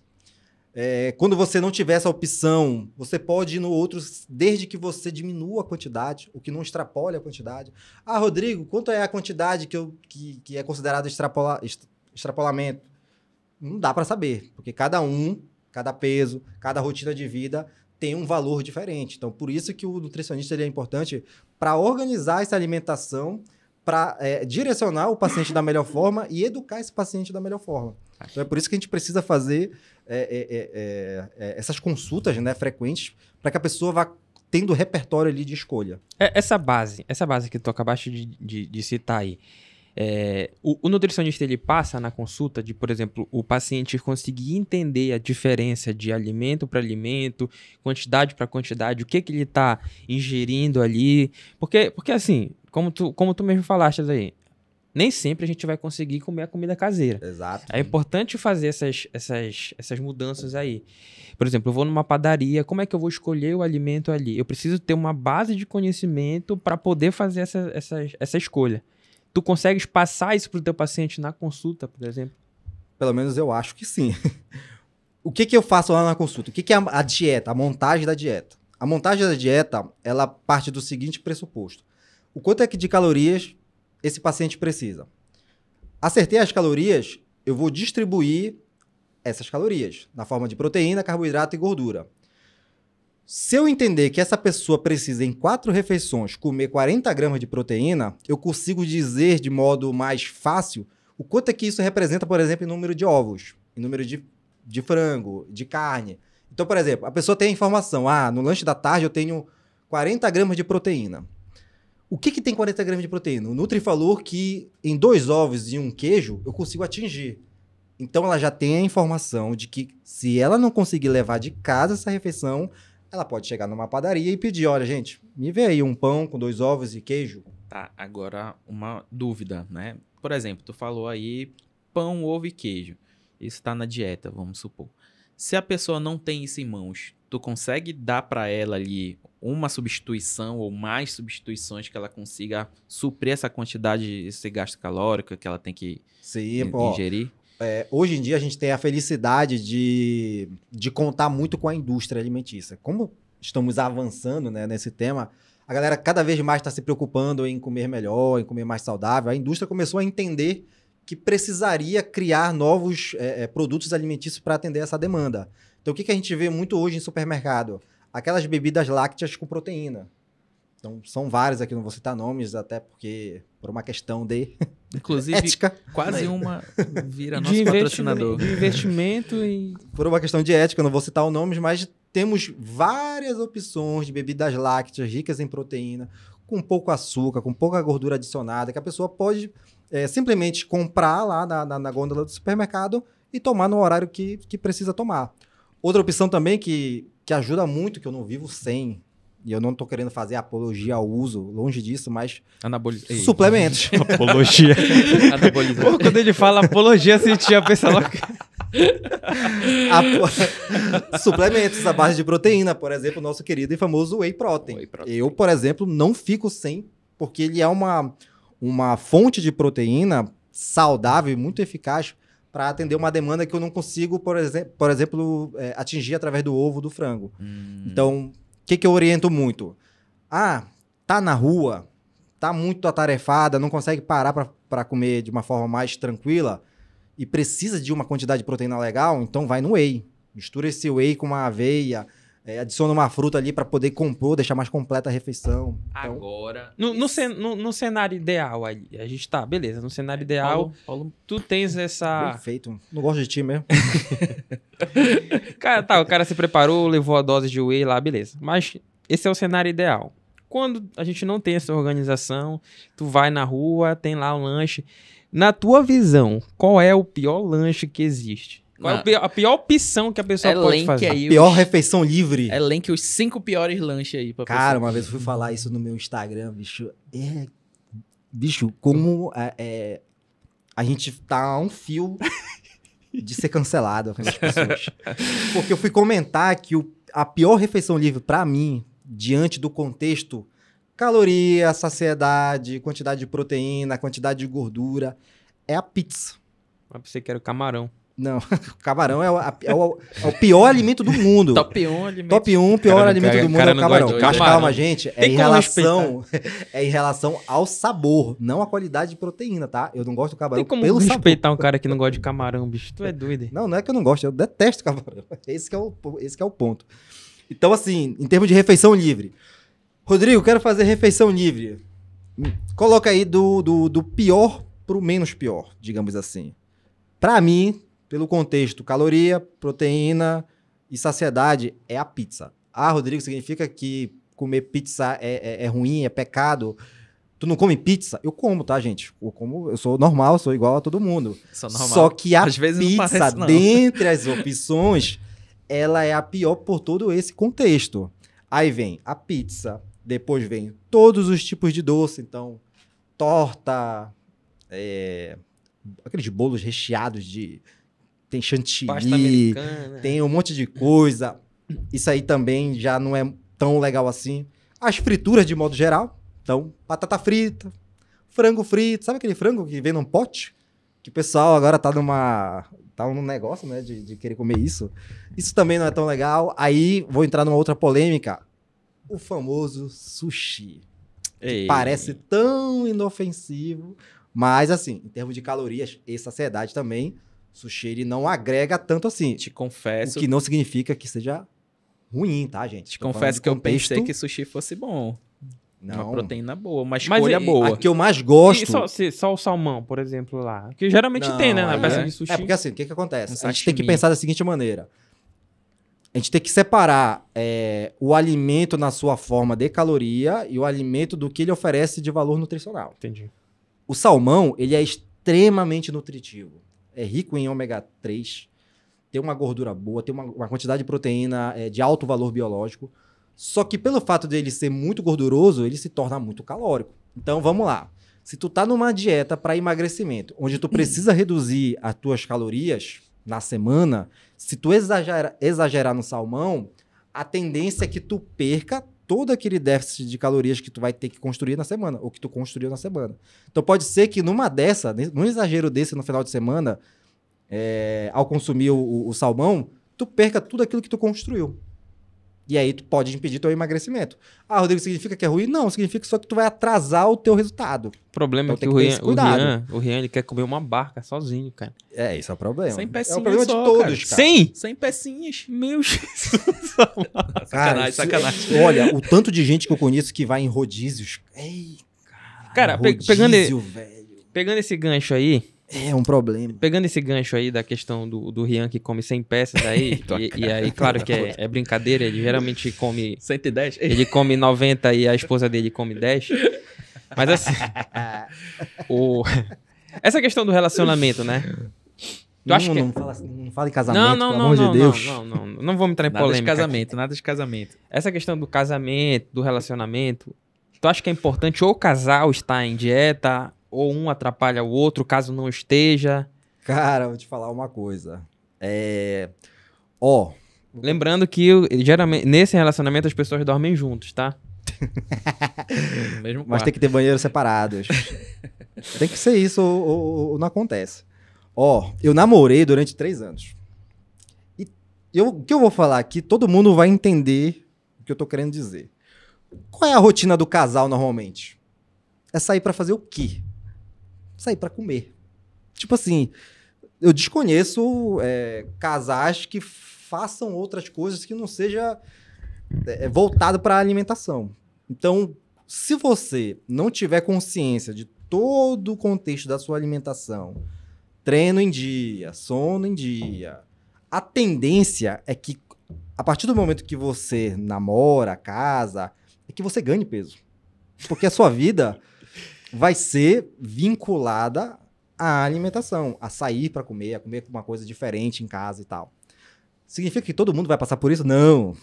É, quando você não tiver essa opção, você pode ir no outro, desde que você diminua a quantidade, o que não extrapole a quantidade. Ah, Rodrigo, quanto é a quantidade que, eu, que, que é considerado extrapola, extrapolamento? Não dá para saber, porque cada um, cada peso, cada rotina de vida tem um valor diferente. Então, por isso que o nutricionista é importante para organizar essa alimentação, para é, direcionar o paciente da melhor forma e educar esse paciente da melhor forma. Tá. Então, é por isso que a gente precisa fazer é é, é, é, é, essas consultas né, frequentes para que a pessoa vá tendo repertório ali de escolha. essa base, essa base que tu acabaste de, de, de citar aí, é, o, o, nutricionista ele passa na consulta de, por exemplo, o paciente conseguir entender a diferença de alimento para alimento, quantidade para quantidade, o que, que ele está ingerindo ali. Porque, porque assim, como tu, como tu mesmo falaste aí, nem sempre a gente vai conseguir comer a comida caseira. Exato. É importante fazer essas, essas, essas mudanças aí. Por exemplo, eu vou numa padaria, como é que eu vou escolher o alimento ali? Eu preciso ter uma base de conhecimento para poder fazer essa, essa, essa escolha. Tu consegues passar isso para o teu paciente na consulta, por exemplo? Pelo menos eu acho que sim. [laughs] o que, que eu faço lá na consulta? O que, que é a dieta, a montagem da dieta? A montagem da dieta, ela parte do seguinte pressuposto. O quanto é que de calorias esse paciente precisa. Acertei as calorias, eu vou distribuir essas calorias na forma de proteína, carboidrato e gordura. Se eu entender que essa pessoa precisa, em quatro refeições, comer 40 gramas de proteína, eu consigo dizer de modo mais fácil o quanto é que isso representa, por exemplo, em número de ovos, em número de, de frango, de carne. Então, por exemplo, a pessoa tem a informação: ah, no lanche da tarde eu tenho 40 gramas de proteína. O que, que tem 40 gramas de proteína? O Nutri falou que em dois ovos e um queijo eu consigo atingir. Então ela já tem a informação de que se ela não conseguir levar de casa essa refeição, ela pode chegar numa padaria e pedir: olha, gente, me vê aí um pão com dois ovos e queijo. Tá, agora uma dúvida, né? Por exemplo, tu falou aí pão, ovo e queijo. Isso está na dieta, vamos supor. Se a pessoa não tem isso em mãos, tu consegue dar para ela ali uma substituição ou mais substituições que ela consiga suprir essa quantidade, esse gasto calórico que ela tem que Sim, ingerir? é, hoje em dia a gente tem a felicidade de, de contar muito com a indústria alimentícia. Como estamos avançando né, nesse tema, a galera cada vez mais está se preocupando em comer melhor, em comer mais saudável. A indústria começou a entender que precisaria criar novos é, é produtos alimentícios para atender essa demanda. Então, o que, que a gente vê muito hoje em supermercado? Aquelas bebidas lácteas com proteína. Então, são várias aqui, não vou citar nomes, até porque por uma questão de [laughs] Inclusive, ética. Quase uma vira nosso de patrocinador. De investimento e. Por uma questão de ética, não vou citar os nomes, mas temos várias opções de bebidas lácteas ricas em proteína, com pouco açúcar, com pouca gordura adicionada, que a pessoa pode é, simplesmente comprar lá na, na, na, gôndola do supermercado e tomar no horário que, que precisa tomar. Outra opção também que, que ajuda muito, que eu não vivo sem, e eu não estou querendo fazer apologia ao uso, longe disso, mas. Anabolizante. Suplementos. [laughs] apologia. Pô, quando ele fala apologia, você assim, já pensa logo. Apo... [laughs] Suplementos à base de proteína, por exemplo, o nosso querido e famoso whey protein. whey protein. Eu, por exemplo, não fico sem, porque ele é uma, uma fonte de proteína saudável e muito eficaz para atender uma demanda que eu não consigo, por, exe por exemplo, é, atingir através do ovo do frango. Hum. Então, o que, que eu oriento muito? Ah, tá na rua, tá muito atarefada, não consegue parar para comer de uma forma mais tranquila e precisa de uma quantidade de proteína legal, então vai no whey. Mistura esse whey com uma aveia, é, adiciona uma fruta ali para poder compor, deixar mais completa a refeição. Então... Agora. No, no, no, no, cenário ideal, a, a gente tá, beleza. No cenário é, ideal, Paulo, Paulo, tu tens essa. Perfeito. Não gosto de ti mesmo. [laughs] cara, tá, o cara se preparou, levou a dose de whey lá, beleza. Mas esse é o cenário ideal. Quando a gente não tem essa organização, tu vai na rua, tem lá um lanche. Na tua visão, qual é o pior lanche que existe? Qual é a pior, opção que a pessoa é pode fazer? Aí a pior os... refeição livre. Elenque é os cinco piores lanches aí. Pra Cara, pessoa. uma vez eu fui falar isso no meu Instagram, bicho. É, bicho, como é, é, a gente tá a um fio de ser cancelado pessoas. [laughs] Porque eu fui comentar que o, a pior refeição livre para mim, diante do contexto caloria, saciedade, quantidade de proteína, quantidade de gordura, é a pizza. Mas ah, você que era o camarão. Não, [laughs] camarão é, é, o, é, o, pior alimento do mundo. Top 1 alimento. Top 1, pior cara, alimento cara, do mundo cara, é o camarão. calma, gente. É em, relação, [laughs] é em relação ao sabor, não à qualidade de proteína, tá? Eu não gosto do camarão Tem como respeitar sabor. um cara que não gosta de camarão, bicho. Tu é doido. Não, não é que eu não gosto. Eu detesto camarão. [laughs] Esse é o, esse é o ponto. Então, assim, em termos de refeição livre. Rodrigo, quero fazer refeição livre. Coloca aí do, do, do pior pro menos pior, digamos assim. Pra mim, pelo contexto, caloria, proteína e saciedade é a pizza. Ah, Rodrigo, significa que comer pizza é, é, é ruim, é pecado. Tu não come pizza? Eu como, tá, gente? Eu como, eu sou normal, sou igual a todo mundo. Sou normal. Só que a Às vezes pizza, parece, dentre as opções, ela é a pior por todo esse contexto. Aí vem a pizza, depois vem todos os tipos de doce, então, torta, é, aqueles bolos recheados de tem chantilly, tem um monte de coisa. Isso aí também já não é tão legal assim. As frituras, de modo geral. Então, batata frita, frango frito. Sabe aquele frango que vem num pote? Que o pessoal agora tá numa. tá num negócio, né? De, de querer comer isso. Isso também não é tão legal. Aí vou entrar numa outra polêmica. O famoso sushi. Ei. Parece tão inofensivo. Mas, assim, em termos de calorias e saciedade também, sushi ele não agrega tanto assim. Te confesso. O que não significa que seja ruim, tá, gente? Te Tô confesso que contexto. eu pensei que sushi fosse bom. Não. Uma proteína boa, uma escolha Mas, boa. A que eu mais gosto. Só, só, o salmão, por exemplo, lá. Que geralmente não, tem, né? Na é, peça de sushi. É porque assim, o que, que acontece? Um a gente tem que pensar da seguinte maneira. A gente tem que separar é, o alimento na sua forma de caloria e o alimento do que ele oferece de valor nutricional. Entendi. O salmão, ele é extremamente nutritivo é rico em ômega 3, tem uma gordura boa, tem uma, uma quantidade de proteína é, de alto valor biológico. Só que pelo fato dele ser muito gorduroso, ele se torna muito calórico. Então vamos lá. Se tu tá numa dieta para emagrecimento, onde tu precisa reduzir as tuas calorias na semana, se tu exagerar, exagerar no salmão, a tendência é que tu perca todo aquele déficit de calorias que tu vai ter que construir na semana, ou que tu construiu na semana. Então pode ser que numa dessa, num exagero desse no final de semana, é, ao consumir o, o, salmão, tu perca tudo aquilo que tu construiu. E aí tu pode impedir teu emagrecimento. Ah, Rodrigo, significa que é ruim? Não, significa só que tu vai atrasar o teu resultado. O problema é então, é que, o Rian, o Rian, o Rian, ele quer comer uma barca sozinho, cara. É, isso é o problema. Sem pecinhas. É o problema só, de todos, cara. cara. Sem? Sem pecinhas. Meu Jesus. [laughs] cara, sacanagem, é- sacanagem. Olha, o tanto de gente que eu conheço que vai em rodízios. Ei, cara, cara rodízio, pegando, velho. pegando esse gancho aí, é um problema. Pegando esse gancho aí da questão do, do Rian que come 100 peças aí, [laughs] e, e, aí, claro que é, é, brincadeira, ele geralmente come. 110? [laughs] Ele come 90 e a esposa dele come 10. Mas assim. [laughs] o, essa questão do relacionamento, né? Tu acha não, que... não, fala, assim, não fala em casamento, não, não, pelo não, amor não, de Deus. Não, não, não, não entrar em nada polêmica. Nada de casamento, nada de casamento. Essa questão do casamento, do relacionamento, tu acha que é importante ou o casal estar em dieta ou um atrapalha o outro, caso não esteja? Cara, vou te falar uma coisa. É. Ó. Lembrando que geralmente nesse relacionamento as pessoas dormem juntos, tá? [laughs] Mas tem que ter banheiros separados. [laughs] tem que ser isso ou, ou, ou não acontece. Ó, eu namorei durante três anos. E eu, o que eu vou falar aqui, todo mundo vai entender o que eu tô querendo dizer. Qual é a rotina do casal normalmente? É sair para fazer o quê? sair para comer. Tipo assim, eu desconheço é, casais que façam outras coisas que não seja é, é voltado para alimentação. Então, se você não tiver consciência de todo o contexto da sua alimentação, treino em dia, sono em dia, a tendência é que a partir do momento que você namora, casa, é que você ganhe peso. Porque a sua vida vai ser vinculada à alimentação, a sair para comer, a comer uma coisa diferente em casa e tal. Significa que todo mundo vai passar por isso? Não.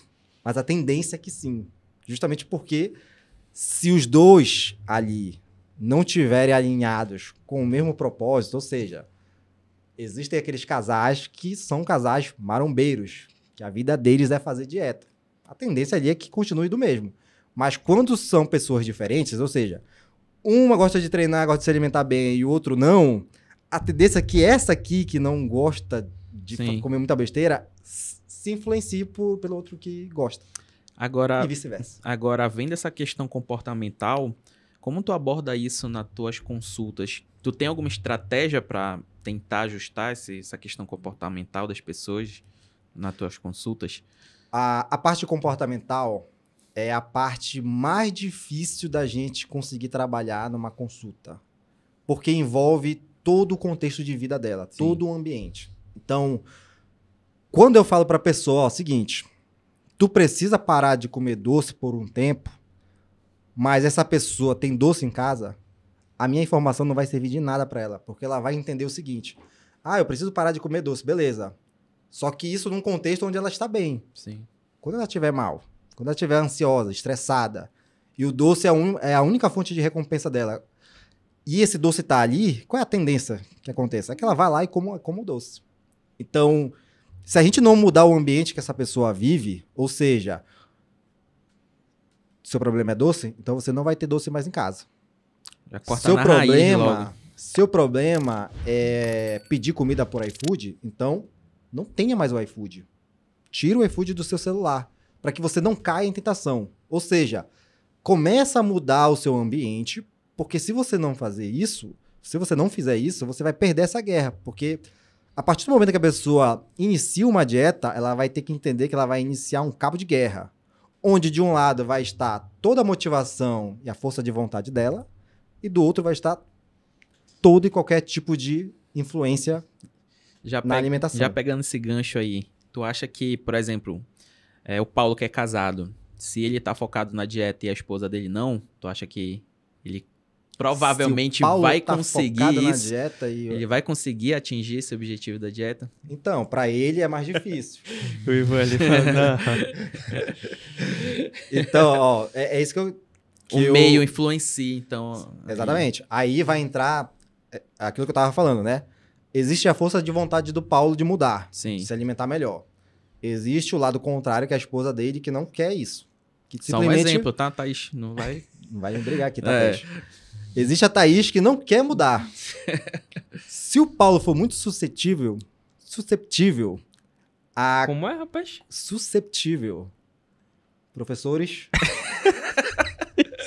Mas a tendência é que sim. Justamente porque se os dois ali não tiverem alinhados com o mesmo propósito, ou seja, existem aqueles casais que são casais marombeiros, que a vida deles é fazer dieta. A tendência ali é que continue do mesmo. Mas quando são pessoas diferentes, ou seja, uma gosta de treinar, gosta de se alimentar bem e o outro não, a tendência é que essa aqui, que não gosta de Sim. comer muita besteira, se influencie por, pelo outro que gosta. Agora, e vice-versa. Agora, vendo essa questão comportamental, como tu aborda isso nas tuas consultas? Tu tem alguma estratégia para tentar ajustar esse, essa questão comportamental das pessoas nas tuas consultas? A, a parte comportamental, é a parte mais difícil da gente conseguir trabalhar numa consulta. Porque envolve todo o contexto de vida dela, Sim. todo o ambiente. Então, quando eu falo para a pessoa, ó, seguinte, tu precisa parar de comer doce por um tempo, mas essa pessoa tem doce em casa, a minha informação não vai servir de nada para ela, porque ela vai entender o seguinte: ah, eu preciso parar de comer doce, beleza. Só que isso num contexto onde ela está bem. Sim. Quando ela estiver mal, quando ela estiver ansiosa, estressada, e o doce é, é a única fonte de recompensa dela, e esse doce está ali, qual é a tendência que acontece? É que ela vai lá e como, como o doce. Então, se a gente não mudar o ambiente que essa pessoa vive, ou seja, seu problema é doce, então você não vai ter doce mais em casa. Já corta seu na problema, seu problema é pedir comida por iFood, então não tenha mais o iFood. Tira o iFood do seu celular para que você não caia em tentação. Ou seja, começa a mudar o seu ambiente, porque se você não fazer isso, se você não fizer isso, você vai perder essa guerra, porque a partir do momento que a pessoa inicia uma dieta, ela vai ter que entender que ela vai iniciar um cabo de guerra, onde de um lado vai estar toda a motivação e a força de vontade dela, e do outro vai estar todo e qualquer tipo de influência já na alimentação. Já pegando esse gancho aí, tu acha que, por exemplo, é, o Paulo que é casado, se ele tá focado na dieta e a esposa dele não, tu acha que ele provavelmente vai tá conseguir isso? E... Ele vai conseguir atingir esse objetivo da dieta? Então, para ele é mais difícil. [laughs] o Ivan ali [laughs] Então, ó, é, é, isso que eu... Que o eu... meio influencia, então... Exatamente. Aí, aí vai entrar é, aquilo que eu tava falando, né? Existe a força de vontade do Paulo de mudar, Sim. de se alimentar melhor. Existe o lado contrário, que é a esposa dele, que não quer isso. Que simplesmente... Só um exemplo, tá, Thaís? Não vai... não vai brigar aqui, tá, [laughs] é. Thaís? Existe a Thaís que não quer mudar. [laughs] Se o Paulo for muito suscetível, susceptível a... Como é, rapaz? Susceptível. Professores... [laughs]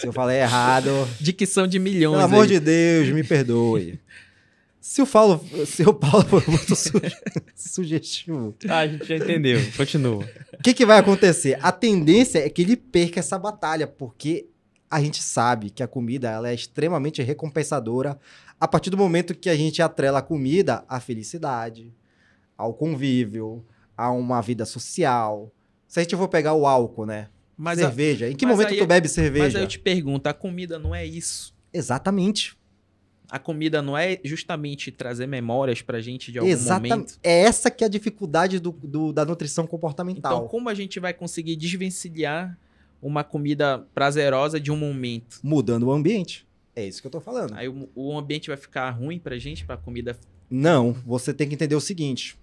Se eu falei errado... Dicção de milhões Pelo amor aí. de Deus, me perdoe. Se o Paulo, se o Paulo for muito [laughs] sugestivo. Ah, a gente já entendeu. Continua. O que, que vai acontecer? A tendência é que ele perca essa batalha, porque a gente sabe que a comida ela é extremamente recompensadora a partir do momento que a gente atrela a comida à felicidade, ao convívio, a uma vida social. Se a gente for pegar o álcool, né? Mas cerveja. A... Em que mas momento tu bebe cerveja? Mas aí eu te pergunto, a comida não é isso. Exatamente a comida não é justamente trazer memórias pra gente de algum Exatamente. momento. É essa que é a dificuldade do, do, da nutrição comportamental. Então, como a gente vai conseguir desvencilhar uma comida prazerosa de um momento? Mudando o ambiente. É isso que eu tô falando. Aí o, o ambiente vai ficar ruim pra gente, pra comida. Não, você tem que entender o seguinte.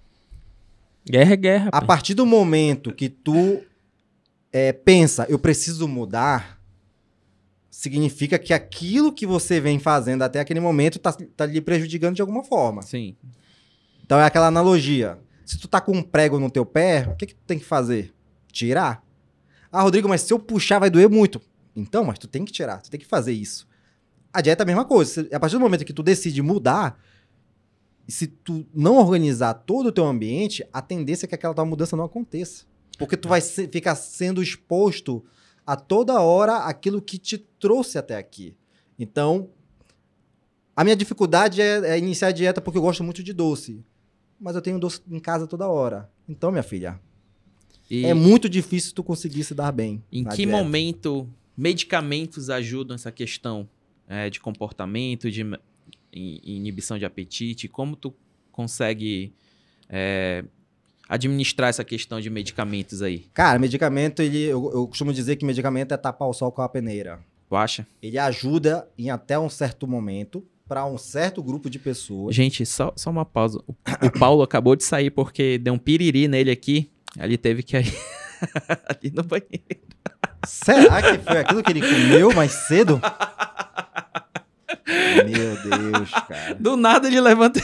Guerra é guerra. A pai. partir do momento que tu é, pensa, eu preciso mudar, significa que aquilo que você vem fazendo até aquele momento tá, tá lhe prejudicando de alguma forma. Sim. Então é aquela analogia. Se tu tá com um prego no teu pé, o que, que tu tem que fazer? Tirar. Ah, Rodrigo, mas se eu puxar vai doer muito. Então, mas tu tem que tirar, tu tem que fazer isso. A dieta é a mesma coisa. A partir do momento que tu decide mudar, se tu não organizar todo o teu ambiente, a tendência é que aquela tua mudança não aconteça. Porque tu é. vai ficar sendo exposto a toda hora aquilo que te trouxe até aqui. Então, a minha dificuldade é, é iniciar a dieta porque eu gosto muito de doce. Mas eu tenho doce em casa toda hora. Então, minha filha, e... é muito difícil tu conseguir se dar bem. Em que dieta. momento medicamentos ajudam essa questão é, de comportamento, de inibição de apetite? Como tu consegue é, administrar essa questão de medicamentos aí? Cara, medicamento, ele, eu, eu costumo dizer que medicamento é tapar o sol com a peneira. Tu acha? Ele ajuda em até um certo momento, para um certo grupo de pessoas. Gente, só, só uma pausa. O, o, Paulo acabou de sair porque deu um piriri nele aqui. Ali teve que ir [laughs] ali no banheiro. Será que foi aquilo que ele comeu mais cedo? [laughs] Meu Deus, cara. Do nada ele levanta.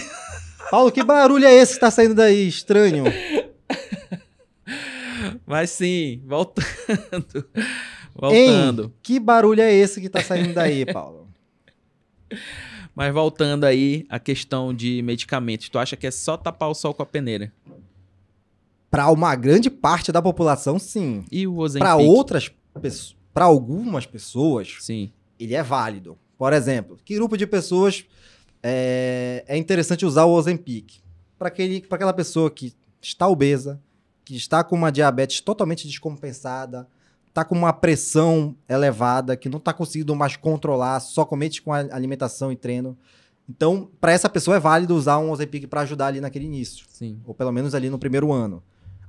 Paulo, que barulho é esse que tá saindo daí? Estranho. Mas sim, voltando. Voltando. que barulho é esse que tá saindo daí, Paulo? Mas voltando aí à questão de medicamentos, tu acha que é só tapar o sol com a peneira? Para uma grande parte da população, sim. E o Para outras pessoas, para algumas pessoas, sim. Ele é válido. Por exemplo, que grupo de pessoas é, é interessante usar o Ozempic para aquela pessoa que está obesa, que está com uma diabetes totalmente descompensada, está com uma pressão elevada, que não está conseguindo mais controlar, só comete com alimentação e treino. Então, para essa pessoa é válido usar um Ozempic para ajudar ali naquele início. Sim. Ou pelo menos ali no primeiro ano.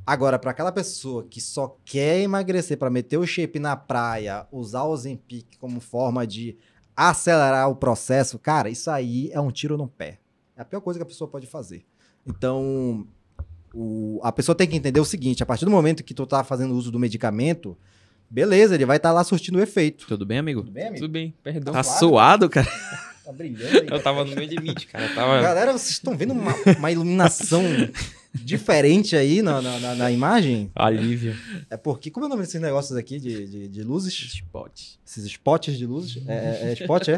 Agora, para aquela pessoa que só quer emagrecer para meter o shape na praia, usar o Ozempic como forma de acelerar o processo, cara, isso aí é um tiro no pé. É a pior coisa que a pessoa pode fazer. Então, o, a pessoa tem que entender o seguinte: a partir do momento que tu tá fazendo uso do medicamento, beleza, ele vai estar tá lá surtindo o efeito. Tudo bem, amigo? Tudo bem, amigo? Tudo bem, perdão. Tá, tá suado, cara? Tá brilhando aí. Eu tava no meu limite, cara. tava... Galera, vocês estão vendo uma, uma iluminação diferente aí na, na, na imagem. Alívio. É porque, como é o nome desses negócios aqui de, de, de luzes? Spot. Esses spots de luzes? É, é, é spot, é?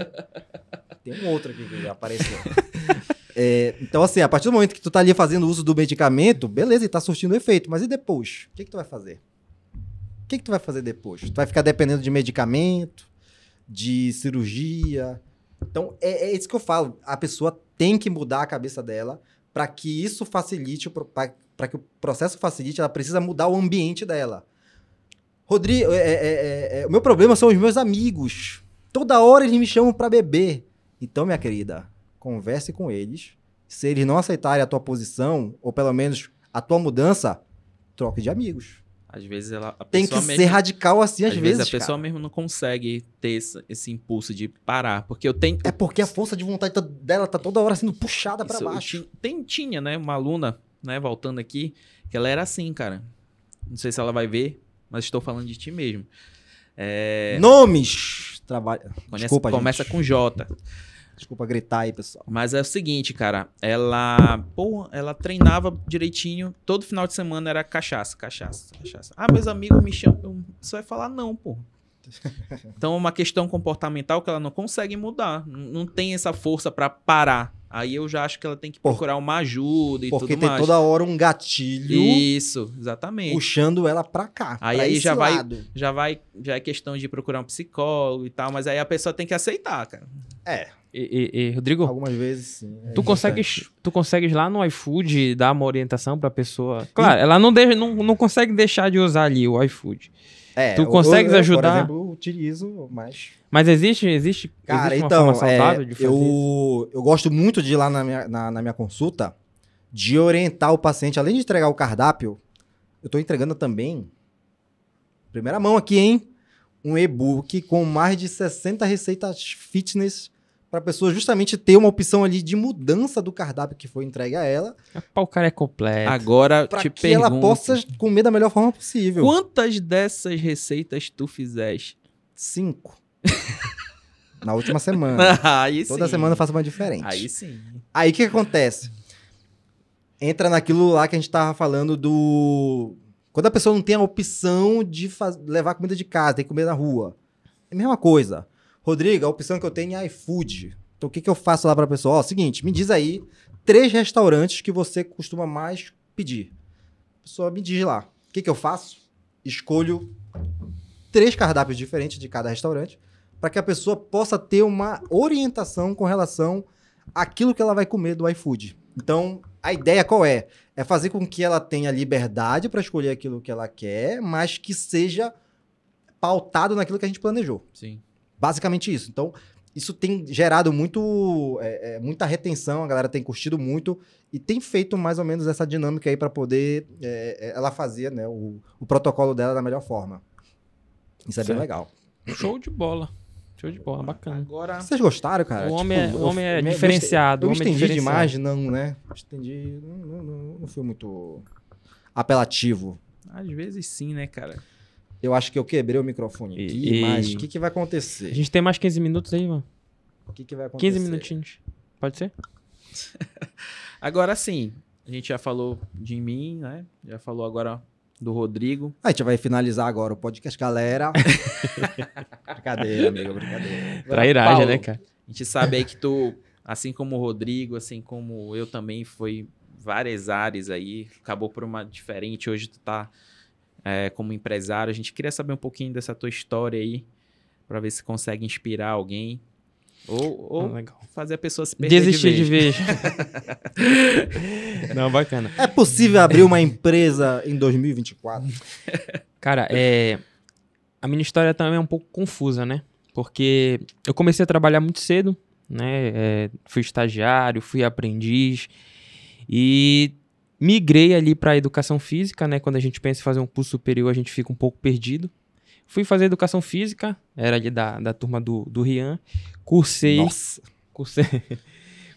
Tem um outro aqui que apareceu. [laughs] É, então, assim, a partir do momento que tu tá ali fazendo uso do medicamento, beleza, e tá surtindo efeito. Mas e depois? O que, que tu vai fazer? O que, que tu vai fazer depois? Tu vai ficar dependendo de medicamento, de cirurgia. Então, é, é isso que eu falo. A pessoa tem que mudar a cabeça dela para que isso facilite, para que o processo facilite, ela precisa mudar o ambiente dela. Rodrigo, é é, é, é, é, o meu problema são os meus amigos. Toda hora eles me chamam para beber. Então, minha querida, converse com eles. Se eles não aceitarem a tua posição, ou pelo menos a tua mudança, troque de amigos. Às vezes ela. Tem que mesmo, ser radical assim, às, às vezes. vezes a cara. pessoa mesmo não consegue ter esse, esse, impulso de parar. Porque eu tenho. É porque a força de vontade tá, dela tá toda hora sendo puxada para baixo. Tem, tinha, né? Uma aluna, né? Voltando aqui, que ela era assim, cara. Não sei se ela vai ver, mas estou falando de ti mesmo. É... Nomes! Trabalha. Desculpa, começa gente. com J. Desculpa gritar aí, pessoal. Mas é o seguinte, cara, ela, porra, ela treinava direitinho, todo final de semana era cachaça, cachaça, cachaça. Ah, meus amigos me chamam, você vai falar não, pô. [laughs] Então é uma questão comportamental que ela não consegue mudar, não tem essa força para parar. Aí eu já acho que ela tem que procurar uma ajuda e tudo mais. Porque tem toda hora um gatilho. Isso, exatamente. Puxando ela pra cá. Aí, pra aí já vai, já vai, já é questão de procurar um psicólogo e tal, mas aí a pessoa tem que aceitar, cara. É, e, e, e, Rodrigo? Algumas vezes, sim. É tu, consegues, tu consegues lá no iFood dar uma orientação pra pessoa? Claro, ela não, de, não, não consegue deixar de usar ali o iFood. É, tu consegues eu, eu, ajudar? Por exemplo, utilizo, mas. Mas existe, existe, Cara, existe então, é, eu, eu gosto muito de ir lá na minha, na, na, minha consulta de orientar o paciente, além de entregar o cardápio, eu estou entregando também, primeira mão aqui, hein? Um e-book com mais de 60 receitas fitness para a pessoa justamente ter uma opção ali de mudança do cardápio que foi entregue a ela. O cara é completo. Agora pra te que ela possa comer da melhor forma possível. Quantas dessas receitas tu fizeste? Cinco. [laughs] Na última semana. [laughs] Aí Toda semana eu faço uma diferente. Aí sim. Aí o que, que acontece? Entra naquilo lá que a gente tava falando do. Quando a pessoa não tem a opção de faz... levar comida de casa, tem que comer na rua. É a mesma coisa. Rodrigo, a opção que eu tenho é iFood. Então o que, que eu faço lá para a pessoa? Ó, seguinte, me diz aí três restaurantes que você costuma mais pedir. A pessoa me diz lá. O que, que eu faço? Escolho três cardápios diferentes de cada restaurante para que a pessoa possa ter uma orientação com relação àquilo que ela vai comer do iFood. Então, a ideia qual é? É fazer com que ela tenha liberdade para escolher aquilo que ela quer, mas que seja pautado naquilo que a gente planejou. Sim. Basicamente isso. Então, isso tem gerado muito, é, é, muita retenção, a galera tem curtido muito e tem feito mais ou menos essa dinâmica aí para poder é, é, ela fazer né, o, o, protocolo dela da melhor forma. Isso é certo. bem legal. Show de bola. Show de bola, bacana. Agora, Vocês gostaram, cara? O tipo, homem, tipo, é, o homem é diferenciado. Eu, me é estendi de imagem, Não, né? Estendi. Não, não, não, não foi muito apelativo. Às vezes sim, né, cara? Eu acho que eu quebrei o microfone aqui, e, mas o que, que vai acontecer? A gente tem mais 15 minutos aí, mano. O que, que vai acontecer? 15 minutinhos. Pode ser? [laughs] agora sim, a gente já falou de mim, né? Já falou agora do Rodrigo. A gente vai finalizar agora o podcast, galera. [laughs] brincadeira, amigo, brincadeira. Trairagem, Paulo, né, cara? A gente sabe aí que tu, assim como o Rodrigo, assim como eu também, foi várias áreas aí, acabou por uma diferente, hoje tu tá é, como empresário. A gente queria saber um pouquinho dessa tua história aí, para ver se consegue inspirar alguém. Ou, ou ah, fazer a pessoa se perder Desistir de vez. De [laughs] Não, bacana. É possível abrir uma empresa em 2024? Cara, é... a minha história também é um pouco confusa, né? Porque eu comecei a trabalhar muito cedo, né? É... Fui estagiário, fui aprendiz. E Migrei ali para educação física, né? Quando a gente pensa em fazer um curso superior, a gente fica um pouco perdido. Fui fazer educação física, era ali da, da turma do, do Rian. Cursei. Nossa. Cursei, [laughs]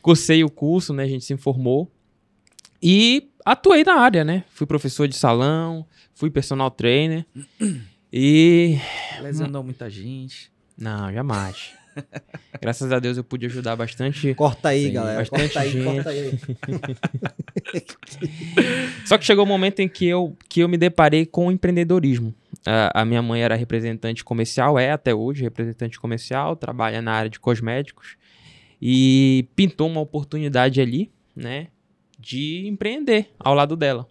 cursei o curso, né? A gente se informou. E atuei na área, né? Fui professor de salão, fui personal trainer. e. Lesionou muita gente. Não, jamais. [laughs] Graças a Deus eu pude ajudar bastante. Corta aí, sim, galera. Bastante corta aí, gente. corta aí. [laughs] Só que chegou o um momento em que eu, que eu me deparei com o empreendedorismo. A, a minha mãe era representante comercial, é até hoje representante comercial, trabalha na área de cosméticos e pintou uma oportunidade ali, né, de empreender ao lado dela.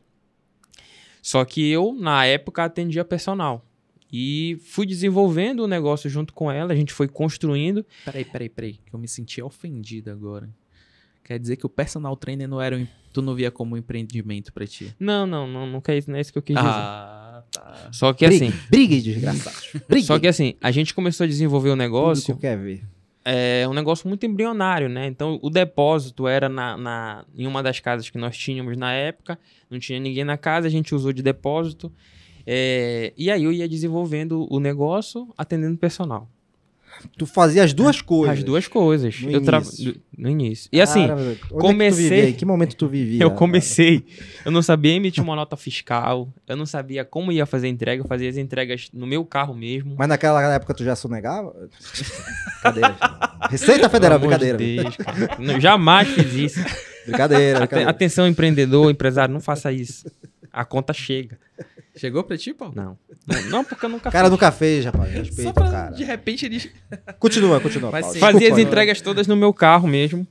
Só que eu, na época, atendia personal. E fui desenvolvendo o negócio junto com ela, a gente foi construindo. Peraí, peraí, peraí, que eu me senti ofendido agora. Quer dizer que o personal trainer não era um, tu não via como um empreendimento para ti? Não, não, não, não é isso, não é isso que eu quis dizer. Ah, tá. Só que assim, brigue desgraçado. Brigue. Só que assim, a gente começou a desenvolver o negócio. Tudo que quer ver. É um negócio muito embrionário, né? Então o depósito era na, na em uma das casas que nós tínhamos na época, não tinha ninguém na casa, a gente usou de depósito. É, e aí eu ia desenvolvendo o negócio atendendo personal. Tu fazia as duas coisas. As duas coisas. No eu início. Tra... No início. E assim, Cara, comecei. É que, que, momento tu vivia? Eu comecei. eu não sabia emitir uma nota fiscal. Eu não sabia como ia fazer entrega. Eu fazia as entregas no meu carro mesmo. Mas naquela época tu já sonegava? [laughs] Receita Federal, Pelo brincadeira. De Deus, cara. jamais fiz isso. [laughs] Brincadeira, brincadeira. Atenção, empreendedor, empresário, não faça isso a conta chega. Chegou pra ti, Paulo? Não. Não, porque eu nunca [laughs] cara nunca fez, rapaz. [laughs] Só pra, cara. De repente ele. Continua, continua. Mas, Fazia as entregas todas no meu carro mesmo.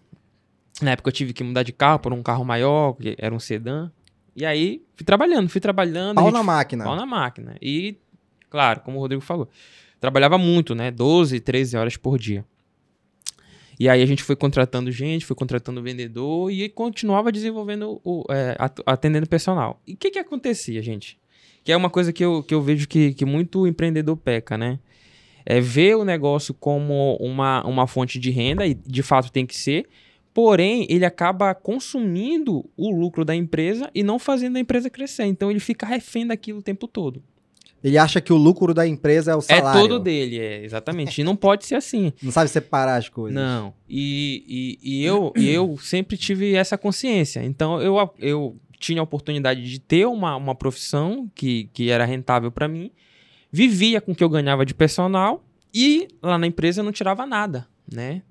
Na época eu tive que mudar de carro por um carro maior, que era um sedã. E aí fui trabalhando, fui trabalhando. Pau gente... na máquina. Pau na máquina. E, claro, como o Rodrigo falou, trabalhava muito, né? 12, 13 horas por dia. E aí a gente foi contratando gente, foi contratando vendedor e continuava desenvolvendo, o, é, atendendo personal. E o que, que acontecia, gente? Que é uma coisa que eu, que eu vejo que, que muito empreendedor peca, né? É ver o negócio como uma, uma fonte de renda, e de fato tem que ser, porém ele acaba consumindo o lucro da empresa e não fazendo a empresa crescer. Então ele fica refém daquilo o tempo todo. Ele acha que o lucro da empresa é o é salário. É todo dele, é, exatamente. E não pode ser assim. Não sabe separar as coisas. Não. E, e, e eu, eu sempre tive essa consciência. Então, eu, eu tinha a oportunidade de ter uma, uma profissão que, que era rentável para mim, vivia com o que eu ganhava de personal e lá na empresa eu não tirava nada, né?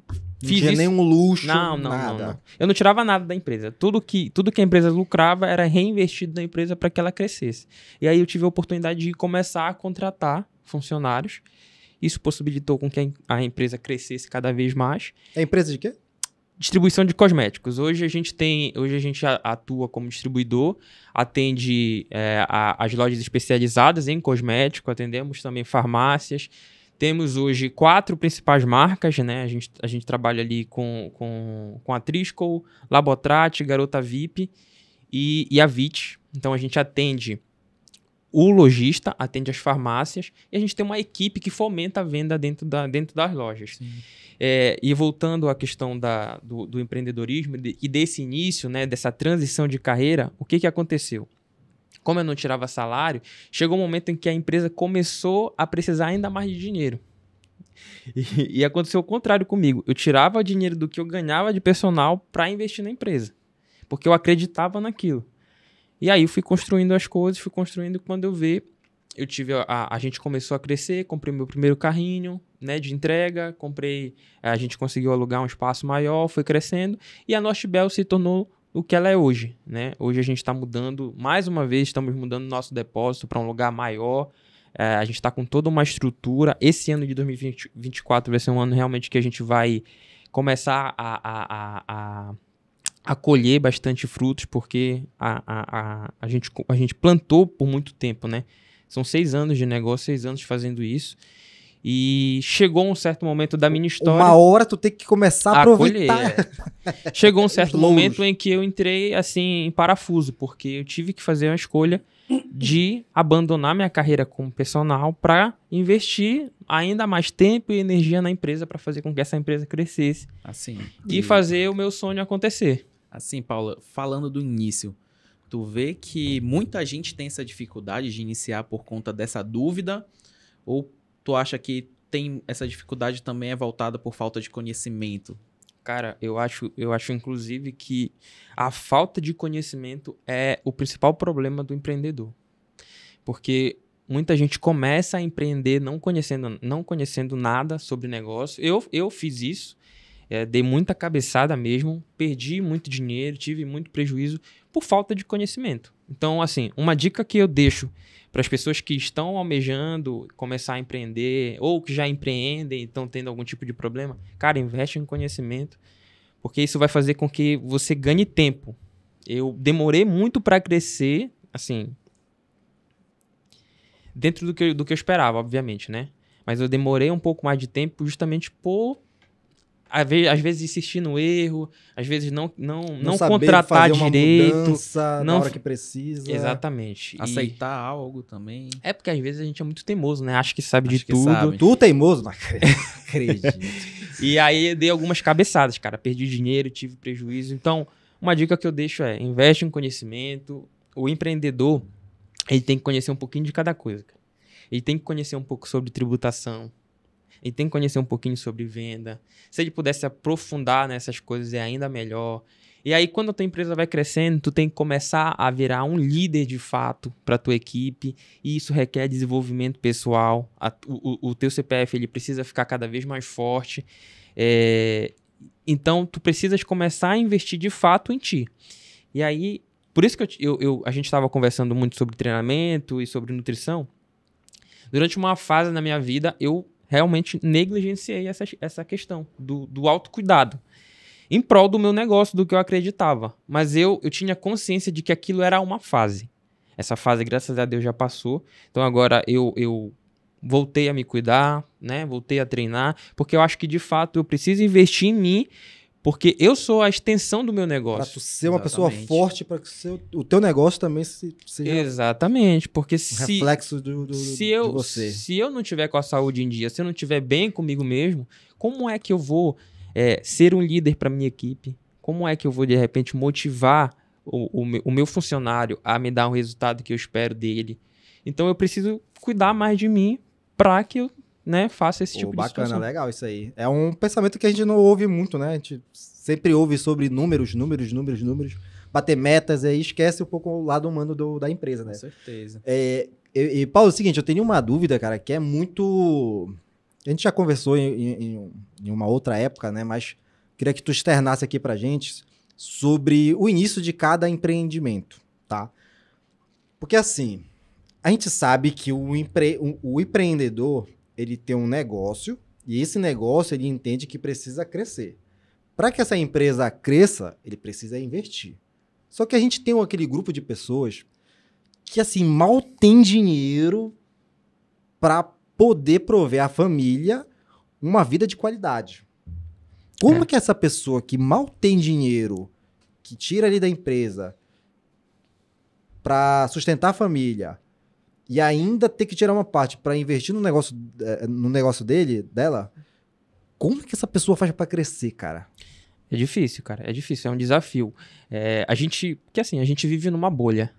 Não tinha isso... nenhum luxo, não, não, nada. Não, eu não tirava nada da empresa. Tudo que, tudo que a empresa lucrava era reinvestido na empresa para que ela crescesse. E aí eu tive a oportunidade de começar a contratar funcionários. Isso possibilitou com que a empresa crescesse cada vez mais. A é empresa de quê? distribuição de cosméticos. Hoje a gente tem, hoje a gente atua como distribuidor, atende é, a, as lojas especializadas em cosmético, atendemos também farmácias, temos hoje quatro principais marcas, né? A gente, a gente trabalha ali com, com, com a Trisco, Labotrate, Garota VIP e, e a VIT. Então a gente atende o lojista, atende as farmácias e a gente tem uma equipe que fomenta a venda dentro, da, dentro das lojas. É, e voltando à questão da, do, do empreendedorismo e desse início, né, dessa transição de carreira, o que, que aconteceu? como eu não tirava salário, chegou um momento em que a empresa começou a precisar ainda mais de dinheiro. E, e aconteceu o contrário comigo. Eu tirava dinheiro do que eu ganhava de personal para investir na empresa, porque eu acreditava naquilo. E aí eu fui construindo as coisas, fui construindo quando eu vi, eu tive a, a gente começou a crescer, comprei meu primeiro carrinho, né, de entrega, comprei, a gente conseguiu alugar um espaço maior, foi crescendo e a North Bell se tornou o que ela é hoje, né? Hoje a gente está mudando, mais uma vez, estamos mudando nosso depósito para um lugar maior. É, a gente está com toda uma estrutura. Esse ano de 2024 vai ser um ano realmente que a gente vai começar a, a, a, a a colher bastante frutos, porque a, a, a, a, gente, a gente plantou por muito tempo, né? São seis anos de negócio, seis anos fazendo isso. E chegou um certo momento da minha história. Uma hora tu tem que começar a aproveitar. É. Chegou um [laughs] certo momento em que eu entrei assim em parafuso, porque eu tive que fazer uma escolha de abandonar minha carreira como personal para investir ainda mais tempo e energia na empresa para fazer com que essa empresa crescesse. Assim. E, e fazer o meu sonho acontecer. Assim, Paula, falando do início, tu vê que muita gente tem essa dificuldade de iniciar por conta dessa dúvida ou tu acha que tem essa dificuldade também é voltada por falta de conhecimento? Cara, eu acho, eu acho inclusive que a falta de conhecimento é o principal problema do empreendedor. Porque muita gente começa a empreender não conhecendo, não conhecendo nada sobre negócio. Eu, eu fiz isso, é, dei muita cabeçada mesmo, perdi muito dinheiro, tive muito prejuízo por falta de conhecimento. Então, assim, uma dica que eu deixo para as pessoas que estão almejando começar a empreender ou que já empreendem e estão tendo algum tipo de problema, cara, investe em conhecimento, porque isso vai fazer com que você ganhe tempo. Eu demorei muito para crescer, assim, dentro do que, eu, do que eu esperava, obviamente, né? Mas eu demorei um pouco mais de tempo justamente por às vezes insistir no erro, às vezes não não não, não contratar direito, mudança, não na hora que precisa. Exatamente. Aceitar e... algo também. É porque às vezes a gente é muito teimoso, né? Acha que sabe Acho de que tudo. Sabe. Tu teimoso, não [laughs] acredito. e aí eu dei algumas cabeçadas, cara, perdi dinheiro, tive prejuízo. Então, uma dica que eu deixo é: investe em conhecimento. O empreendedor, ele tem que conhecer um pouquinho de cada coisa, Ele tem que conhecer um pouco sobre tributação, e tem que conhecer um pouquinho sobre venda. Se ele pudesse aprofundar nessas coisas, é ainda melhor. E aí, quando a tua empresa vai crescendo, tu tem que começar a virar um líder de fato para tua equipe, e isso requer desenvolvimento pessoal. A, o, o, teu CPF ele precisa ficar cada vez mais forte. É, então, tu precisas começar a investir de fato em ti. E aí, por isso que eu, eu, eu a gente estava conversando muito sobre treinamento e sobre nutrição. Durante uma fase na minha vida, eu realmente negligenciei essa, essa questão do, do autocuidado. Em prol do meu negócio, do que eu acreditava. Mas eu, eu tinha consciência de que aquilo era uma fase. Essa fase, graças a Deus, já passou. Então agora eu, eu voltei a me cuidar, né? Voltei a treinar, porque eu acho que de fato eu preciso investir em mim porque eu sou a extensão do meu negócio. Para ser uma pessoa forte, para que seu, o teu negócio também se, seja. Exatamente, porque um se. Reflexo do, do, se eu, de você. Se eu não tiver com a saúde em dia, se eu não tiver bem comigo mesmo, como é que eu vou é, ser um líder para minha equipe? Como é que eu vou, de repente, motivar o, o, meu, o meu funcionário a me dar um resultado que eu espero dele? Então eu preciso cuidar mais de mim para que eu né, faça esse tipo oh, bacana, de Bacana, legal isso aí. É um pensamento que a gente não ouve muito, né? A gente sempre ouve sobre números, números, números, números, bater metas, aí esquece um pouco o lado humano do, da empresa, né? Com certeza. É, e, e, Paulo, é o seguinte, eu tenho uma dúvida, cara, que é muito. A gente já conversou em, em, em uma outra época, né? Mas queria que tu externasse aqui pra gente sobre o início de cada empreendimento, tá? Porque assim, a gente sabe que o, empre... o empreendedor ele tem um negócio e esse negócio ele entende que precisa crescer. Para que essa empresa cresça, ele precisa investir. Só que a gente tem aquele grupo de pessoas que assim mal tem dinheiro para poder prover à família uma vida de qualidade. Como é. que essa pessoa que mal tem dinheiro, que tira ali da empresa para sustentar a família, e ainda ter que tirar uma parte para investir no negócio, é, no negócio dele, dela, como é que essa pessoa faz para crescer, cara? É difícil, cara. É difícil, é um desafio. É, a gente, que assim, a gente vive numa bolha,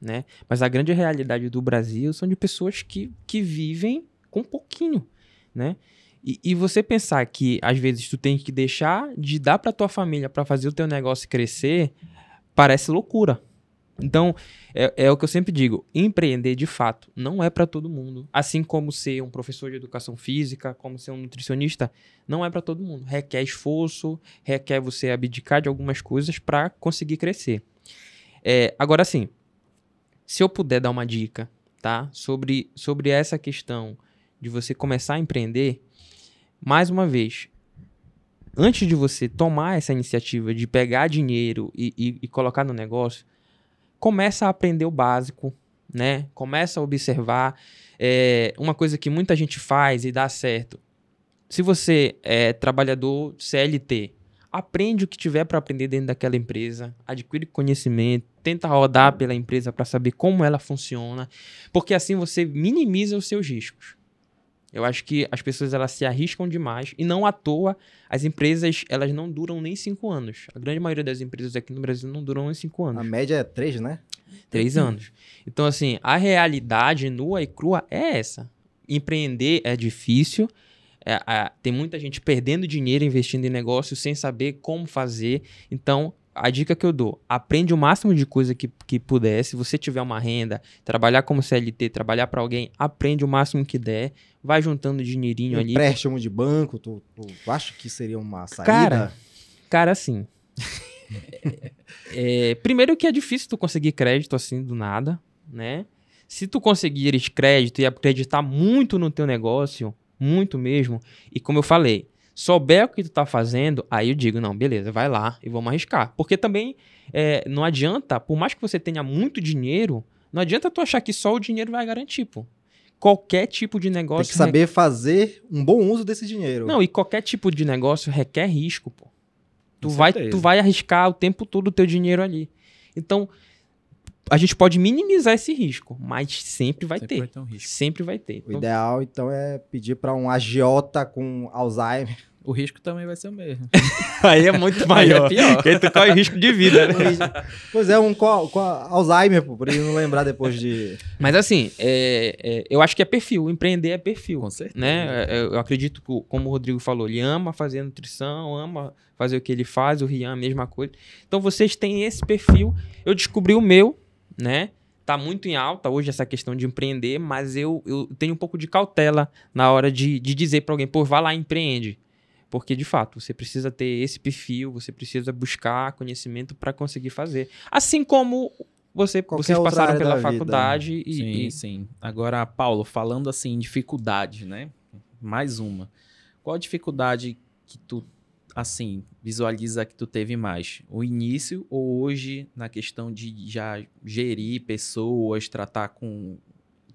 né? Mas a grande realidade do Brasil são de pessoas que, que vivem com pouquinho, né? E, e você pensar que às vezes tu tem que deixar de dar para tua família para fazer o teu negócio crescer, parece loucura. Então, é, é, o que eu sempre digo: empreender de fato não é para todo mundo. Assim como ser um professor de educação física, como ser um nutricionista, não é para todo mundo. Requer esforço, requer você abdicar de algumas coisas para conseguir crescer. É, agora, sim, se eu puder dar uma dica tá, sobre, sobre essa questão de você começar a empreender, mais uma vez, antes de você tomar essa iniciativa de pegar dinheiro e, e, e colocar no negócio começa a aprender o básico, né? Começa a observar. É, uma coisa que muita gente faz e dá certo. Se você é trabalhador CLT, aprende o que tiver para aprender dentro daquela empresa, adquire conhecimento, tenta rodar pela empresa para saber como ela funciona, porque assim você minimiza os seus riscos. Eu acho que as pessoas elas se arriscam demais e não à toa as empresas elas não duram nem cinco anos. A grande maioria das empresas aqui no Brasil não duram nem cinco anos. A média é três, né? Três anos. Então assim a realidade nua e crua é essa. Empreender é difícil. É, é, tem muita gente perdendo dinheiro investindo em negócio sem saber como fazer. Então a dica que eu dou, aprende o máximo de coisa que, que puder. Se você tiver uma renda, trabalhar como CLT, trabalhar para alguém, aprende o máximo que der. Vai juntando dinheirinho ali. Empréstimo de banco, tu, tu que seria uma saída? Cara, cara sim. [laughs] é, primeiro que é difícil tu conseguir crédito assim do nada, né? Se tu conseguires crédito e acreditar muito no teu negócio, muito mesmo, e como eu falei, souber o que tu tá fazendo, aí eu digo, não, beleza, vai lá e vamos arriscar. Porque também é, não adianta, por mais que você tenha muito dinheiro, não adianta tu achar que só o dinheiro vai garantir, pô. Qualquer tipo de negócio. Tem que saber requer... fazer um bom uso desse dinheiro. Não, e qualquer tipo de negócio requer risco, pô. Tu vai, tu vai arriscar o tempo todo o teu dinheiro ali. Então, a gente pode minimizar esse risco, mas sempre vai sempre ter. Vai ter um risco. Sempre vai ter. Então... O ideal, então, é pedir para um agiota com Alzheimer. O risco também vai ser o mesmo. [laughs] Aí é muito maior. Aí é Porque tu corre risco de vida, né? Pois é, é um qual, com Alzheimer, por ele não lembrar depois de. Mas assim, é, é, eu acho que é perfil. Empreender é perfil. Com certeza. Né? Eu, é, é, eu acredito que, como o Rodrigo falou, ele ama fazer nutrição, ama fazer o que ele faz, o Rian, a mesma coisa. Então vocês têm esse perfil. Eu descobri o meu, né? Tá muito em alta hoje essa questão de empreender, mas eu, eu tenho um pouco de cautela na hora de, de dizer para alguém, pô, vá lá empreende. Porque, de fato, você precisa ter esse perfil, você precisa buscar conhecimento para conseguir fazer. Assim como você, Qualquer vocês passaram pela né? faculdade e. Sim, e... sim. Agora, Paulo, falando assim, dificuldade, né? Mais uma. Qual a dificuldade que tu assim, visualiza que tu teve mais? O início ou hoje na questão de já gerir pessoas, tratar com,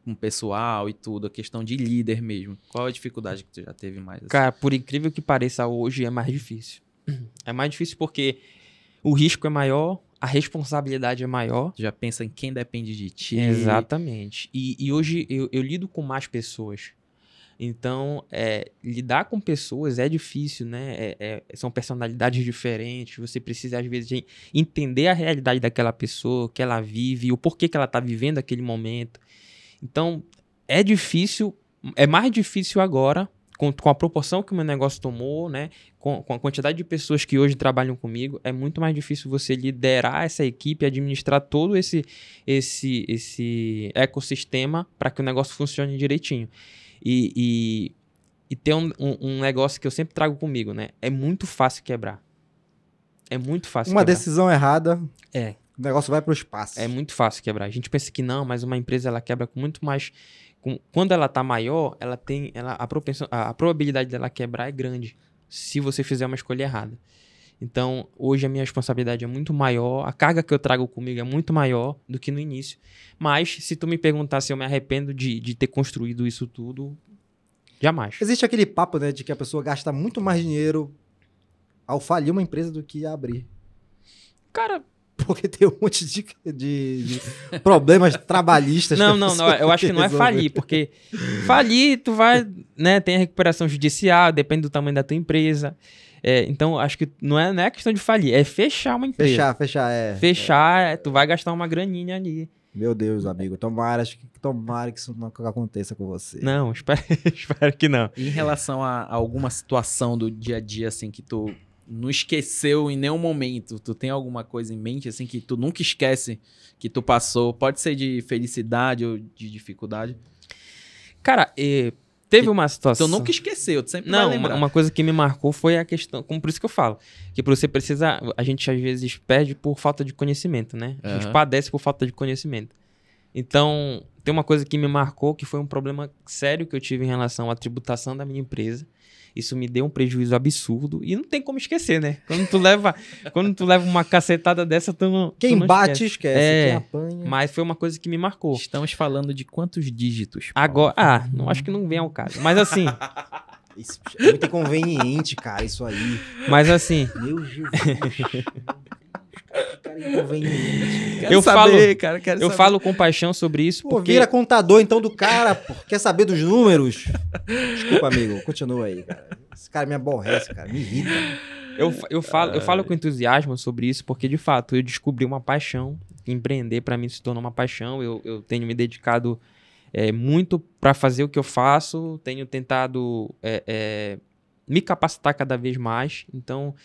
com pessoal e tudo, a questão de líder mesmo? Qual a dificuldade que tu já teve mais? Assim? Cara, por incrível que pareça, hoje é mais difícil. [clears throat] É mais difícil porque o risco é maior, a responsabilidade é maior. já pensa em quem depende de ti. Exatamente. E, e hoje eu, eu lido com mais pessoas. Então, é, lidar com pessoas é difícil, né? É, é, são personalidades diferentes. Você precisa, às vezes, entender a realidade daquela pessoa, que ela vive, o porquê que ela está vivendo aquele momento. Então, é difícil, é mais difícil agora, com, com a proporção que o meu negócio tomou, né? Com, com a quantidade de pessoas que hoje trabalham comigo, é muito mais difícil você liderar essa equipe, administrar todo esse, esse, esse ecossistema para que o negócio funcione direitinho. E, e, e tem um, um, negócio que eu sempre trago comigo, né? É muito fácil quebrar. É muito fácil Uma quebrar. decisão errada. É. O negócio vai para o espaço. É muito fácil quebrar. A gente pensa que não, mas uma empresa ela quebra com muito mais. Com, quando ela está maior, ela tem. Ela, a, propensão, a, a probabilidade dela quebrar é grande. Se você fizer uma escolha errada. Então, hoje a minha responsabilidade é muito maior, a carga que eu trago comigo é muito maior do que no início. Mas, se tu me perguntar se eu me arrependo de, de ter construído isso tudo, jamais. Existe aquele papo, né, de que a pessoa gasta muito mais dinheiro ao falir uma empresa do que abrir. Cara, porque tem um monte de, de, de problemas trabalhistas. Não, não, não, eu acho que não é falir, porque falir, tu vai, né, tem a recuperação judicial, depende do tamanho da tua empresa. É, então, acho que não é, não é questão de falir, é fechar uma empresa. Fechar, fechar, é. Fechar, é. tu vai gastar uma graninha ali. Meu Deus, amigo, tomara, acho que, tomara que isso não aconteça com você. Não, espero, [laughs] espero que não. Em relação a, a alguma situação do dia a dia, assim, que tu não esqueceu em nenhum momento. Tu tem alguma coisa em mente, assim, que tu nunca esquece que tu passou? Pode ser de felicidade ou de dificuldade? Cara, eh, Teve uma situação. Então nunca esqueceu, sempre Não, uma, uma, coisa que me marcou foi a questão. Como por isso que eu falo. Que você precisa. A gente às vezes perde por falta de conhecimento, né? A gente uhum. padece por falta de conhecimento. Então, tem uma coisa que me marcou que foi um problema sério que eu tive em relação à tributação da minha empresa. Isso me deu um prejuízo absurdo e não tem como esquecer, né? Quando tu leva, quando tu leva uma cacetada dessa, tu não. Quem tu não bate, esquece. esquece. É, quem apanha. Mas foi uma coisa que me marcou. Estamos falando de quantos dígitos? Paulo? Agora. Ah, não acho que não vem ao caso. Mas assim. [laughs] Isso é muito inconveniente, cara, isso aí. Mas assim. Meu Jesus. [laughs] eu saber, falo, cara, quero eu saber. falo com paixão sobre isso. Pô, porque... vira contador então do cara, pô, quer saber dos números? Desculpa, amigo, continua aí, cara. Esse cara me aborrece, cara, me irrita. Eu, eu, falo, eu falo com entusiasmo sobre isso porque, de fato, eu descobri uma paixão. Empreender para mim se tornou uma paixão. Eu, eu tenho me dedicado é, muito para fazer o que eu faço, tenho tentado é, é, me capacitar cada vez mais. Então,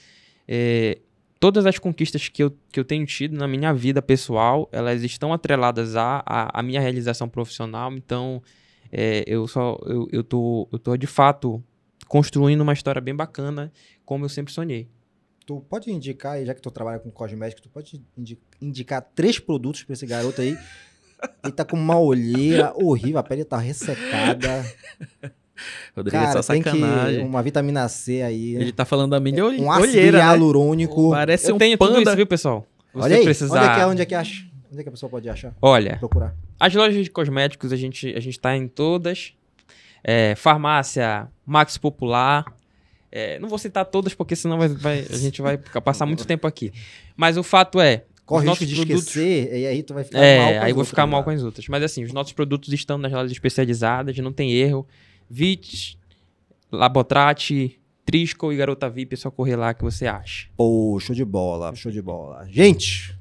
todas as conquistas que eu, que eu tenho tido na minha vida pessoal, elas estão atreladas à, à, à minha realização profissional, então é, eu só eu, eu, tô, eu tô de fato construindo uma história bem bacana, como eu sempre sonhei. Tu pode indicar, já que tu trabalha com cosméticos, tu pode indicar três produtos para esse garoto aí. Ele tá com uma olheira horrível, a pele tá ressecada. [laughs] Rodrigo, Cara, é só sacanagem. uma vitamina C aí. Né? Ele tá falando da milha é, Um ácido olheira, né? hialurônico. Né? Parece eu um tenho panda. tudo isso, viu, pessoal? Você Olha aí, é é, precisar... onde é que onde é que acha? Onde é que a pessoa pode achar? Olha, procurar. As lojas de cosméticos a gente a gente tá em todas. É, farmácia Max Popular. É, não vou citar todas porque senão vai, vai, a gente vai passar muito tempo aqui. Mas o fato é, corre risco de produtos... esquecer e aí tu vai ficar é, mal aí vou ficar mal né? com as outras. Mas assim, os nossos produtos estão nas lojas especializadas, não tem erro. Vit, Labotrate, Trisco e Garota VIP. É só correr lá que você acha. Pô, show de bola, show de bola. Gente,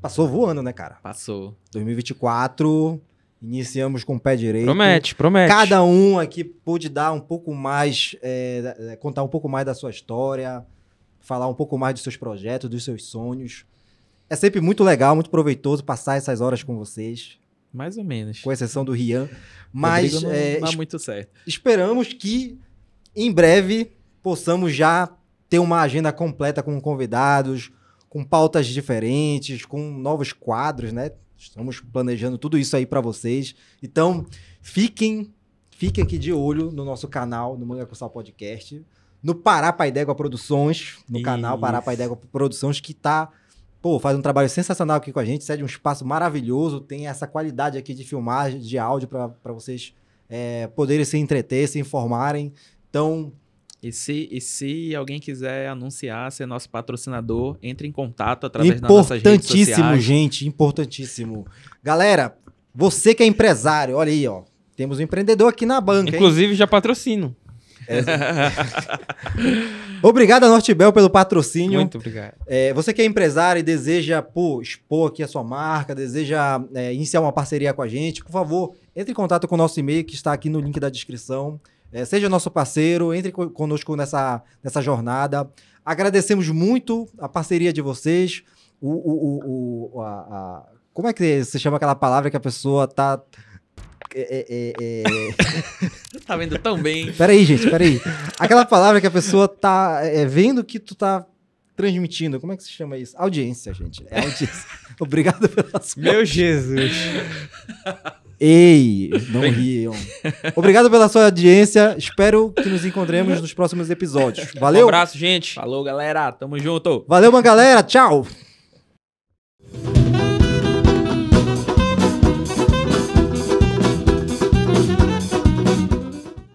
passou voando, né, cara? Passou. 2024. Iniciamos com o pé direito. Promete, promete. Cada um aqui pôde dar um pouco mais, é, é, contar um pouco mais da sua história, falar um pouco mais dos seus projetos, dos seus sonhos. É sempre muito legal, muito proveitoso passar essas horas com vocês. Mais ou menos. Com exceção do Rian. Mas. Não, é, muito certo. Esperamos que em breve possamos já ter uma agenda completa com convidados, com pautas diferentes, com novos quadros, né? Estamos planejando tudo isso aí para vocês. Então, fiquem, fiquem aqui de olho no nosso canal, no Manga Cursal Podcast, no Pará Paidégua Produções, no isso. canal Pará Paidégua Produções, que está pô, faz um trabalho sensacional aqui com a gente, cede um espaço maravilhoso, tem essa qualidade aqui de filmagem, de áudio para vocês é, poderem se entreter, se informarem. Então. E se, e se alguém quiser anunciar, ser nosso patrocinador, entre em contato através das nossas redes sociais. Importantíssimo, gente, importantíssimo. Galera, você que é empresário, olha aí, ó. Temos um empreendedor aqui na banca. Inclusive, hein? já patrocino. É. [laughs] obrigado a Nortebel pelo patrocínio. Muito obrigado. É, você que é empresário e deseja pô, expor aqui a sua marca, deseja é, iniciar uma parceria com a gente, por favor, entre em contato com o nosso e-mail que está aqui no link da descrição. É, seja nosso parceiro, entre conosco nessa, nessa jornada. Agradecemos muito a parceria de vocês. O, o, o, o a, a, como é que se chama aquela palavra que a pessoa está é, é, é... é. [laughs] tá vendo tão bem. Peraí, gente, peraí. Aquela palavra que a pessoa tá é, vendo que tu tá transmitindo. Como é que se chama isso? Audiência, gente. É audiência. [laughs] Obrigado pela sua. Meu Jesus. Ei, não riam. Obrigado pela sua audiência. Espero que nos encontremos nos próximos episódios. Valeu. Um abraço, gente. Falou, galera. Tamo junto. Valeu, uma galera. Tchau.